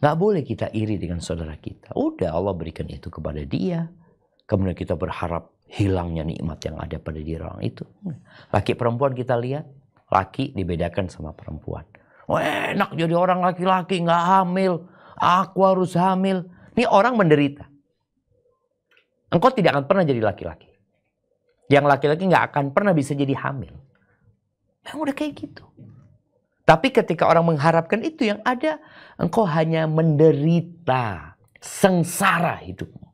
Nggak boleh kita iri dengan saudara kita. Udah Allah berikan itu kepada dia. Kemudian kita berharap hilangnya nikmat yang ada pada diri orang itu. Laki perempuan kita lihat, laki dibedakan sama perempuan. Wah, enak jadi orang laki-laki, nggak hamil. Aku harus hamil. Ini orang menderita. Engkau tidak akan pernah jadi laki-laki. Yang laki-laki nggak akan pernah bisa jadi hamil. Yang udah kayak gitu. Tapi ketika orang mengharapkan itu yang ada, engkau hanya menderita, sengsara hidupmu.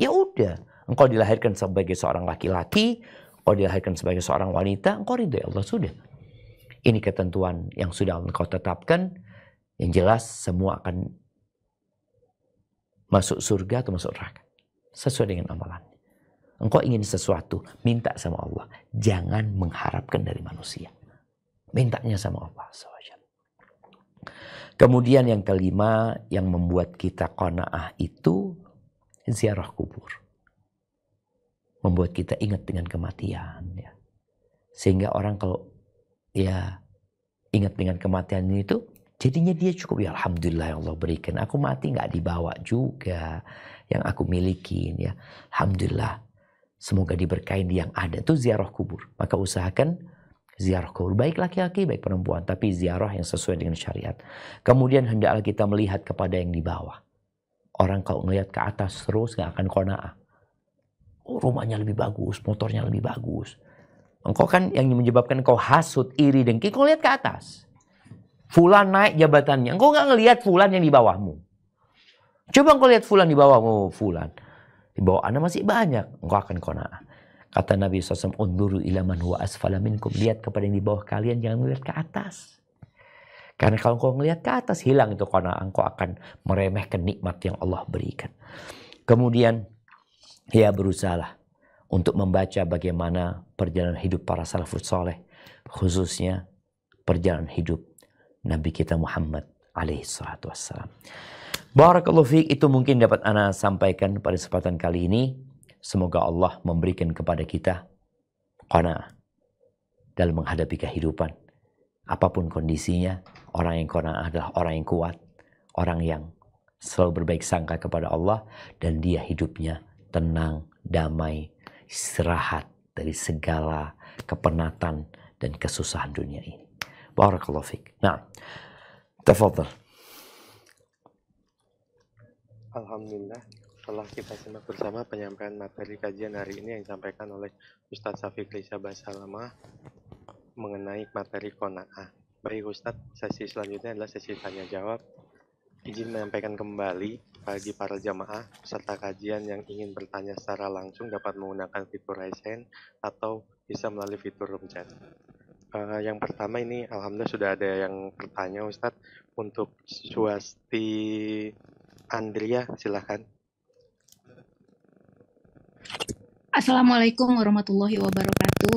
Ya udah, engkau dilahirkan sebagai seorang laki-laki, engkau dilahirkan sebagai seorang wanita, engkau ya Allah sudah. Ini ketentuan yang sudah engkau tetapkan, yang jelas semua akan masuk surga atau masuk neraka. Sesuai dengan amalan. Engkau ingin sesuatu, minta sama Allah. Jangan mengharapkan dari manusia. Mintanya sama Allah SWT. Kemudian yang kelima yang membuat kita kona'ah itu ziarah kubur. Membuat kita ingat dengan kematian. Ya. Sehingga orang kalau ya ingat dengan kematian itu jadinya dia cukup ya alhamdulillah yang Allah berikan aku mati nggak dibawa juga yang aku miliki ya alhamdulillah semoga diberkahi yang ada itu ziarah kubur maka usahakan ziarah kubur baik laki-laki baik perempuan tapi ziarah yang sesuai dengan syariat kemudian hendaklah kita melihat kepada yang di bawah orang kalau melihat ke atas terus gak akan konaah oh, rumahnya lebih bagus motornya lebih bagus engkau kan yang menyebabkan kau hasut iri dengki kau lihat ke atas fulan naik jabatannya engkau gak ngelihat fulan yang di bawahmu coba engkau lihat fulan di bawahmu fulan di bawah anda masih banyak engkau akan konaah Kata Nabi SAW, Unduru ilaman huwa asfala minkum. Lihat kepada yang di bawah kalian, jangan melihat ke atas. Karena kalau engkau melihat ke atas, hilang itu karena engkau akan meremehkan nikmat yang Allah berikan. Kemudian, ya berusahalah untuk membaca bagaimana perjalanan hidup para salafus soleh. Khususnya perjalanan hidup Nabi kita Muhammad alaihi salatu wassalam. Barakallahu fiqh, itu mungkin dapat Ana sampaikan pada kesempatan kali ini. Semoga Allah memberikan kepada kita qanaah dalam menghadapi kehidupan. Apapun kondisinya, orang yang qanaah adalah orang yang kuat, orang yang selalu berbaik sangka kepada Allah dan dia hidupnya tenang, damai, istirahat dari segala kepenatan dan kesusahan dunia ini. Barakallahu fiik. Nah, tafadhal. Alhamdulillah. Setelah kita simak bersama penyampaian materi kajian hari ini yang disampaikan oleh Ustadz Safiq Lisa Basalama mengenai materi kona'ah. Baik Ustadz, sesi selanjutnya adalah sesi tanya-jawab. Izin menyampaikan kembali bagi para jamaah serta kajian yang ingin bertanya secara langsung dapat menggunakan fitur raise hand atau bisa melalui fitur room chat. Uh, yang pertama ini alhamdulillah sudah ada yang bertanya Ustadz untuk Swasti Andrea silahkan. Assalamualaikum warahmatullahi wabarakatuh.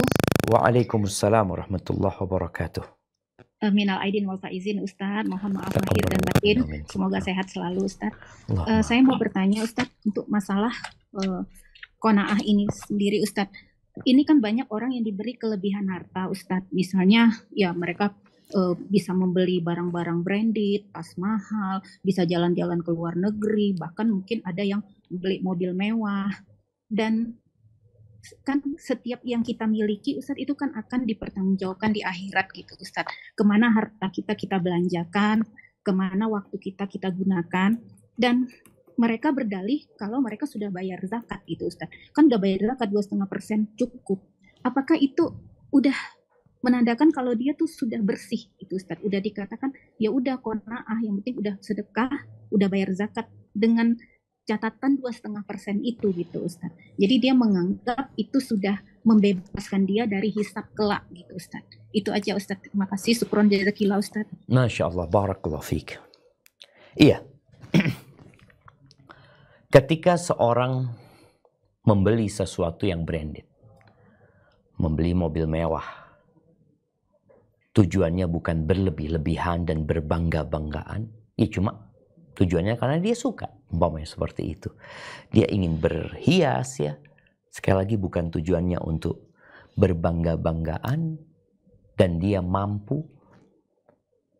Waalaikumsalam warahmatullahi wabarakatuh. Minal Aidin wal Faizin Ustaz, mohon maaf lahir dan batin. Semoga sehat selalu Ustaz. Uh, saya mau bertanya Ustaz untuk masalah uh, eh, konaah ini sendiri Ustaz. Ini kan banyak orang yang diberi kelebihan harta Ustaz. Misalnya ya mereka uh, bisa membeli barang-barang branded, tas mahal, bisa jalan-jalan ke luar negeri, bahkan mungkin ada yang beli mobil mewah dan kan setiap yang kita miliki Ustadz itu kan akan dipertanggungjawabkan di akhirat gitu Ustadz kemana harta kita kita belanjakan kemana waktu kita kita gunakan dan mereka berdalih kalau mereka sudah bayar zakat gitu Ustadz kan udah bayar zakat dua setengah persen cukup apakah itu udah menandakan kalau dia tuh sudah bersih itu Ustadz udah dikatakan ya udah konaah yang penting udah sedekah udah bayar zakat dengan catatan dua setengah persen itu gitu Ustaz. Jadi dia menganggap itu sudah membebaskan dia dari hisap kelak gitu Ustaz. Itu aja Ustaz. Terima kasih. Syukron jazakillah Ustaz. Masya Allah. Barakallah fiqh. Iya. Ketika seorang membeli sesuatu yang branded. Membeli mobil mewah. Tujuannya bukan berlebih-lebihan dan berbangga-banggaan. Ya cuma tujuannya karena dia suka umpamanya seperti itu. Dia ingin berhias ya. Sekali lagi bukan tujuannya untuk berbangga-banggaan dan dia mampu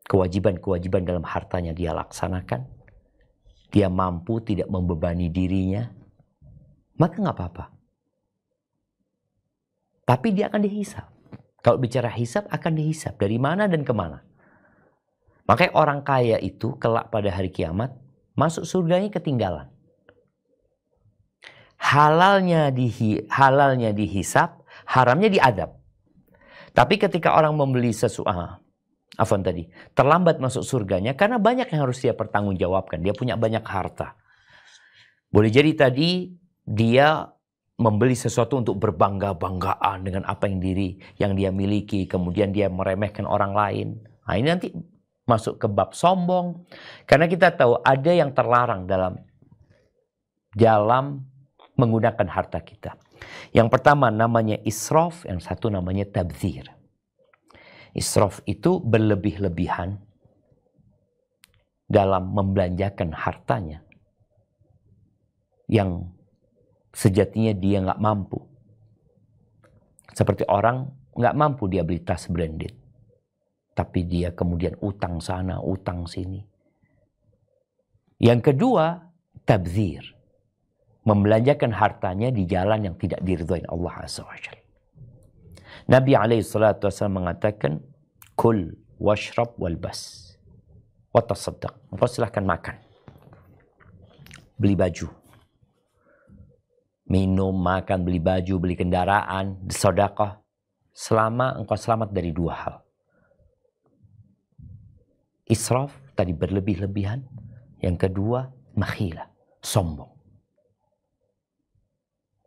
kewajiban-kewajiban dalam hartanya dia laksanakan. Dia mampu tidak membebani dirinya. Maka nggak apa-apa. Tapi dia akan dihisap. Kalau bicara hisap akan dihisap. Dari mana dan kemana. Makanya orang kaya itu kelak pada hari kiamat masuk surganya ketinggalan. Halalnya di halalnya dihisap, haramnya diadab. Tapi ketika orang membeli sesuatu, ah, Afon tadi, terlambat masuk surganya karena banyak yang harus dia pertanggungjawabkan. Dia punya banyak harta. Boleh jadi tadi dia membeli sesuatu untuk berbangga-banggaan dengan apa yang diri yang dia miliki, kemudian dia meremehkan orang lain. Nah, ini nanti masuk ke bab sombong. Karena kita tahu ada yang terlarang dalam dalam menggunakan harta kita. Yang pertama namanya israf, yang satu namanya tabzir. Israf itu berlebih-lebihan dalam membelanjakan hartanya yang sejatinya dia nggak mampu. Seperti orang nggak mampu dia beli tas branded tapi dia kemudian utang sana, utang sini. Yang kedua, tabzir. Membelanjakan hartanya di jalan yang tidak diridhoin Allah Azza wa Jalla. Nabi alaihi salatu wasallam mengatakan, "Kul washrab walbas." Wa tasaddaq. Engkau silahkan makan. Beli baju. Minum, makan, beli baju, beli kendaraan, sedekah. Selama engkau selamat dari dua hal. Israf tadi berlebih-lebihan. Yang kedua makhila, sombong.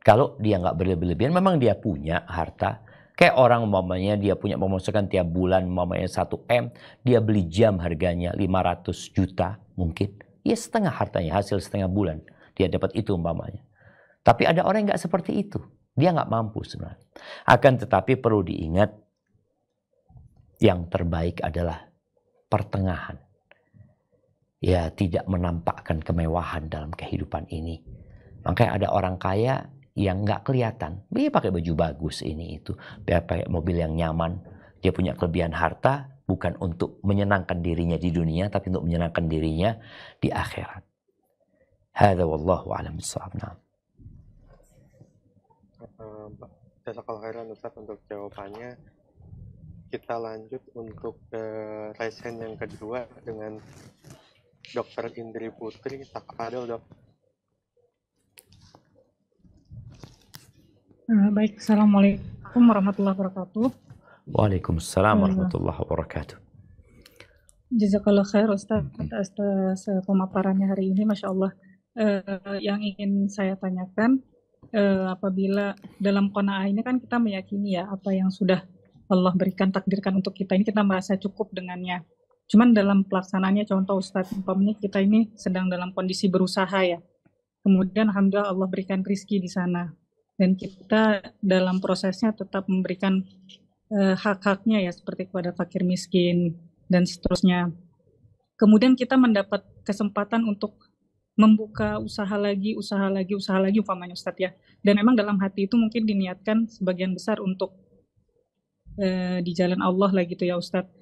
Kalau dia nggak berlebih-lebihan, memang dia punya harta. Kayak orang mamanya dia punya pemasukan tiap bulan mamanya 1M, dia beli jam harganya 500 juta mungkin. Ya setengah hartanya, hasil setengah bulan. Dia dapat itu mamanya. Tapi ada orang yang nggak seperti itu. Dia nggak mampu sebenarnya. Akan tetapi perlu diingat yang terbaik adalah pertengahan. Ya, tidak menampakkan kemewahan dalam kehidupan ini. Makanya ada orang kaya yang nggak kelihatan. Dia pakai baju bagus ini itu, dia pakai mobil yang nyaman, dia punya kelebihan harta bukan untuk menyenangkan dirinya di dunia tapi untuk menyenangkan dirinya di akhirat. Hada wallahu a'lam bissawab. Ehm, jazakallahu khairan Ustaz untuk jawabannya kita lanjut untuk ke eh, resen yang kedua dengan dokter Indri Putri ada dok. Eh, baik, Assalamualaikum warahmatullahi wabarakatuh. Waalaikumsalam warahmatullahi wabarakatuh. Jazakallah khair Ustaz atas eh, pemaparannya hari ini, Masya Allah. Uh, yang ingin saya tanyakan, uh, apabila dalam kona ini kan kita meyakini ya apa yang sudah Allah berikan takdirkan untuk kita ini kita merasa cukup dengannya. Cuman dalam pelaksanaannya contoh Ustadz, umpamanya kita ini sedang dalam kondisi berusaha ya. Kemudian Alhamdulillah Allah berikan rizki di sana. Dan kita dalam prosesnya tetap memberikan uh, hak-haknya ya seperti kepada fakir miskin dan seterusnya. Kemudian kita mendapat kesempatan untuk membuka usaha lagi, usaha lagi, usaha lagi umpamanya Ustaz ya. Dan memang dalam hati itu mungkin diniatkan sebagian besar untuk Eh, di jalan Allah lah gitu ya Ustadz.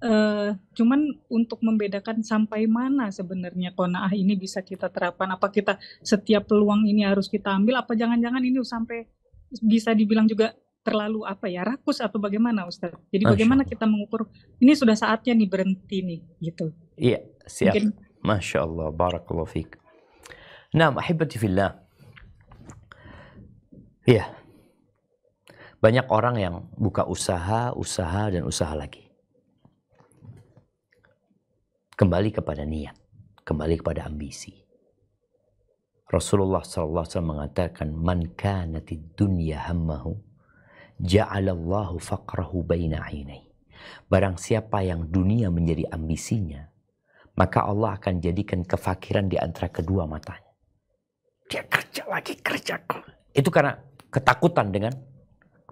Uh, cuman untuk membedakan sampai mana sebenarnya konaah ini bisa kita terapkan apa kita setiap peluang ini harus kita ambil apa jangan-jangan ini sampai bisa dibilang juga terlalu apa ya rakus atau bagaimana Ustaz jadi bagaimana kita mengukur ini sudah saatnya nih berhenti nih gitu iya siap Mungkin. Masya Allah Barakallahu fiqh Nah, ahibati fillah. yeah. Banyak orang yang buka usaha, usaha, dan usaha lagi. Kembali kepada niat, kembali kepada ambisi. Rasulullah SAW mengatakan, Man kanati dunya hammahu, ja'alallahu faqrahu baina ainai. Barang siapa yang dunia menjadi ambisinya, maka Allah akan jadikan kefakiran di antara kedua matanya. Dia kerja lagi, kerja. Itu karena ketakutan dengan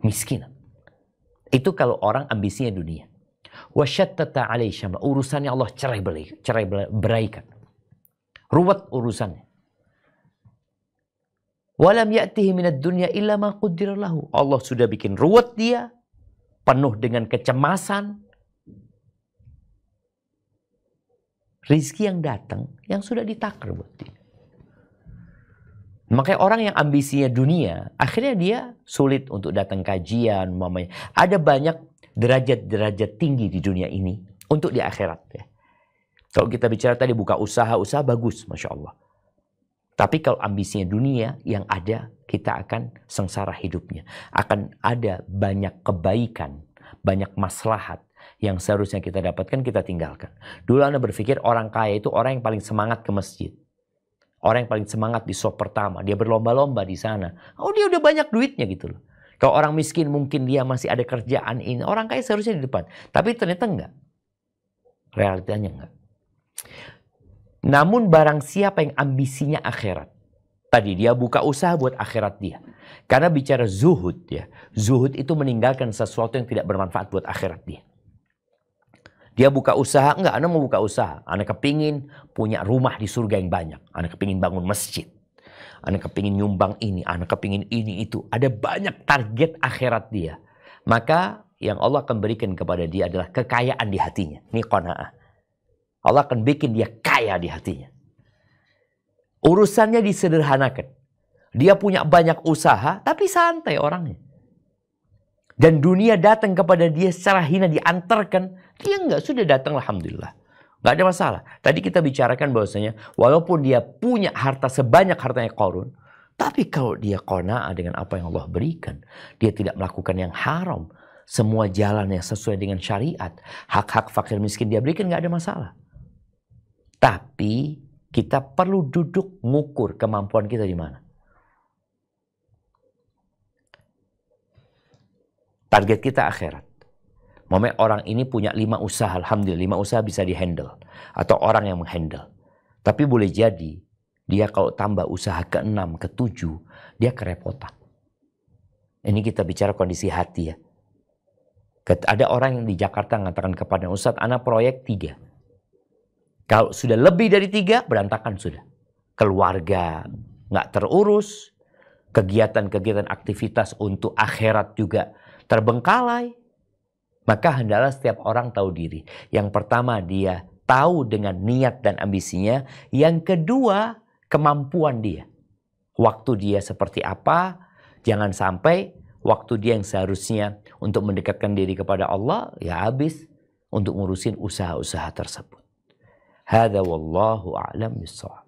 miskin Itu kalau orang ambisinya dunia. Wasyattata alaisyama. Urusannya Allah cerai, berai, cerai beraikan. Ruwet urusannya. Walam ya'tihi minat dunia illa ma Allah sudah bikin ruwet dia, penuh dengan kecemasan. Rizki yang datang, yang sudah ditakar buat dia. Makanya orang yang ambisinya dunia, akhirnya dia sulit untuk datang kajian, mamanya. Ada banyak derajat-derajat tinggi di dunia ini untuk di akhirat. Ya. Kalau kita bicara tadi buka usaha-usaha bagus, masya Allah. Tapi kalau ambisinya dunia yang ada, kita akan sengsara hidupnya. Akan ada banyak kebaikan, banyak maslahat yang seharusnya kita dapatkan, kita tinggalkan. Dulu Anda berpikir orang kaya itu orang yang paling semangat ke masjid. Orang yang paling semangat di sop pertama, dia berlomba-lomba di sana. Oh dia udah banyak duitnya gitu loh. Kalau orang miskin mungkin dia masih ada kerjaan ini. Orang kaya seharusnya di depan. Tapi ternyata enggak. Realitanya enggak. Namun barang siapa yang ambisinya akhirat. Tadi dia buka usaha buat akhirat dia. Karena bicara zuhud ya. Zuhud itu meninggalkan sesuatu yang tidak bermanfaat buat akhirat dia. Dia buka usaha, enggak, anak mau buka usaha. Anak kepingin punya rumah di surga yang banyak. Anak kepingin bangun masjid. Anak kepingin nyumbang ini, anak kepingin ini itu. Ada banyak target akhirat dia. Maka yang Allah akan berikan kepada dia adalah kekayaan di hatinya. Ini kona'ah. Allah akan bikin dia kaya di hatinya. Urusannya disederhanakan. Dia punya banyak usaha, tapi santai orangnya dan dunia datang kepada dia secara hina diantarkan, dia enggak sudah datang alhamdulillah. Enggak ada masalah. Tadi kita bicarakan bahwasanya walaupun dia punya harta sebanyak hartanya Korun, tapi kalau dia kona dengan apa yang Allah berikan, dia tidak melakukan yang haram, semua jalan yang sesuai dengan syariat, hak-hak fakir miskin dia berikan nggak ada masalah. Tapi kita perlu duduk ngukur kemampuan kita di mana. Target kita akhirat. Momen orang ini punya lima usaha, alhamdulillah lima usaha bisa dihandle atau orang yang menghandle. Tapi boleh jadi dia kalau tambah usaha ke enam, ke tujuh, dia kerepotan. Ini kita bicara kondisi hati ya. Ada orang yang di Jakarta mengatakan kepada Ustadz, anak proyek tiga. Kalau sudah lebih dari tiga, berantakan sudah. Keluarga nggak terurus, kegiatan-kegiatan aktivitas untuk akhirat juga terbengkalai, maka hendaklah setiap orang tahu diri. Yang pertama, dia tahu dengan niat dan ambisinya. Yang kedua, kemampuan dia. Waktu dia seperti apa, jangan sampai waktu dia yang seharusnya untuk mendekatkan diri kepada Allah, ya habis untuk ngurusin usaha-usaha tersebut. Hada wallahu a'lam bishawab.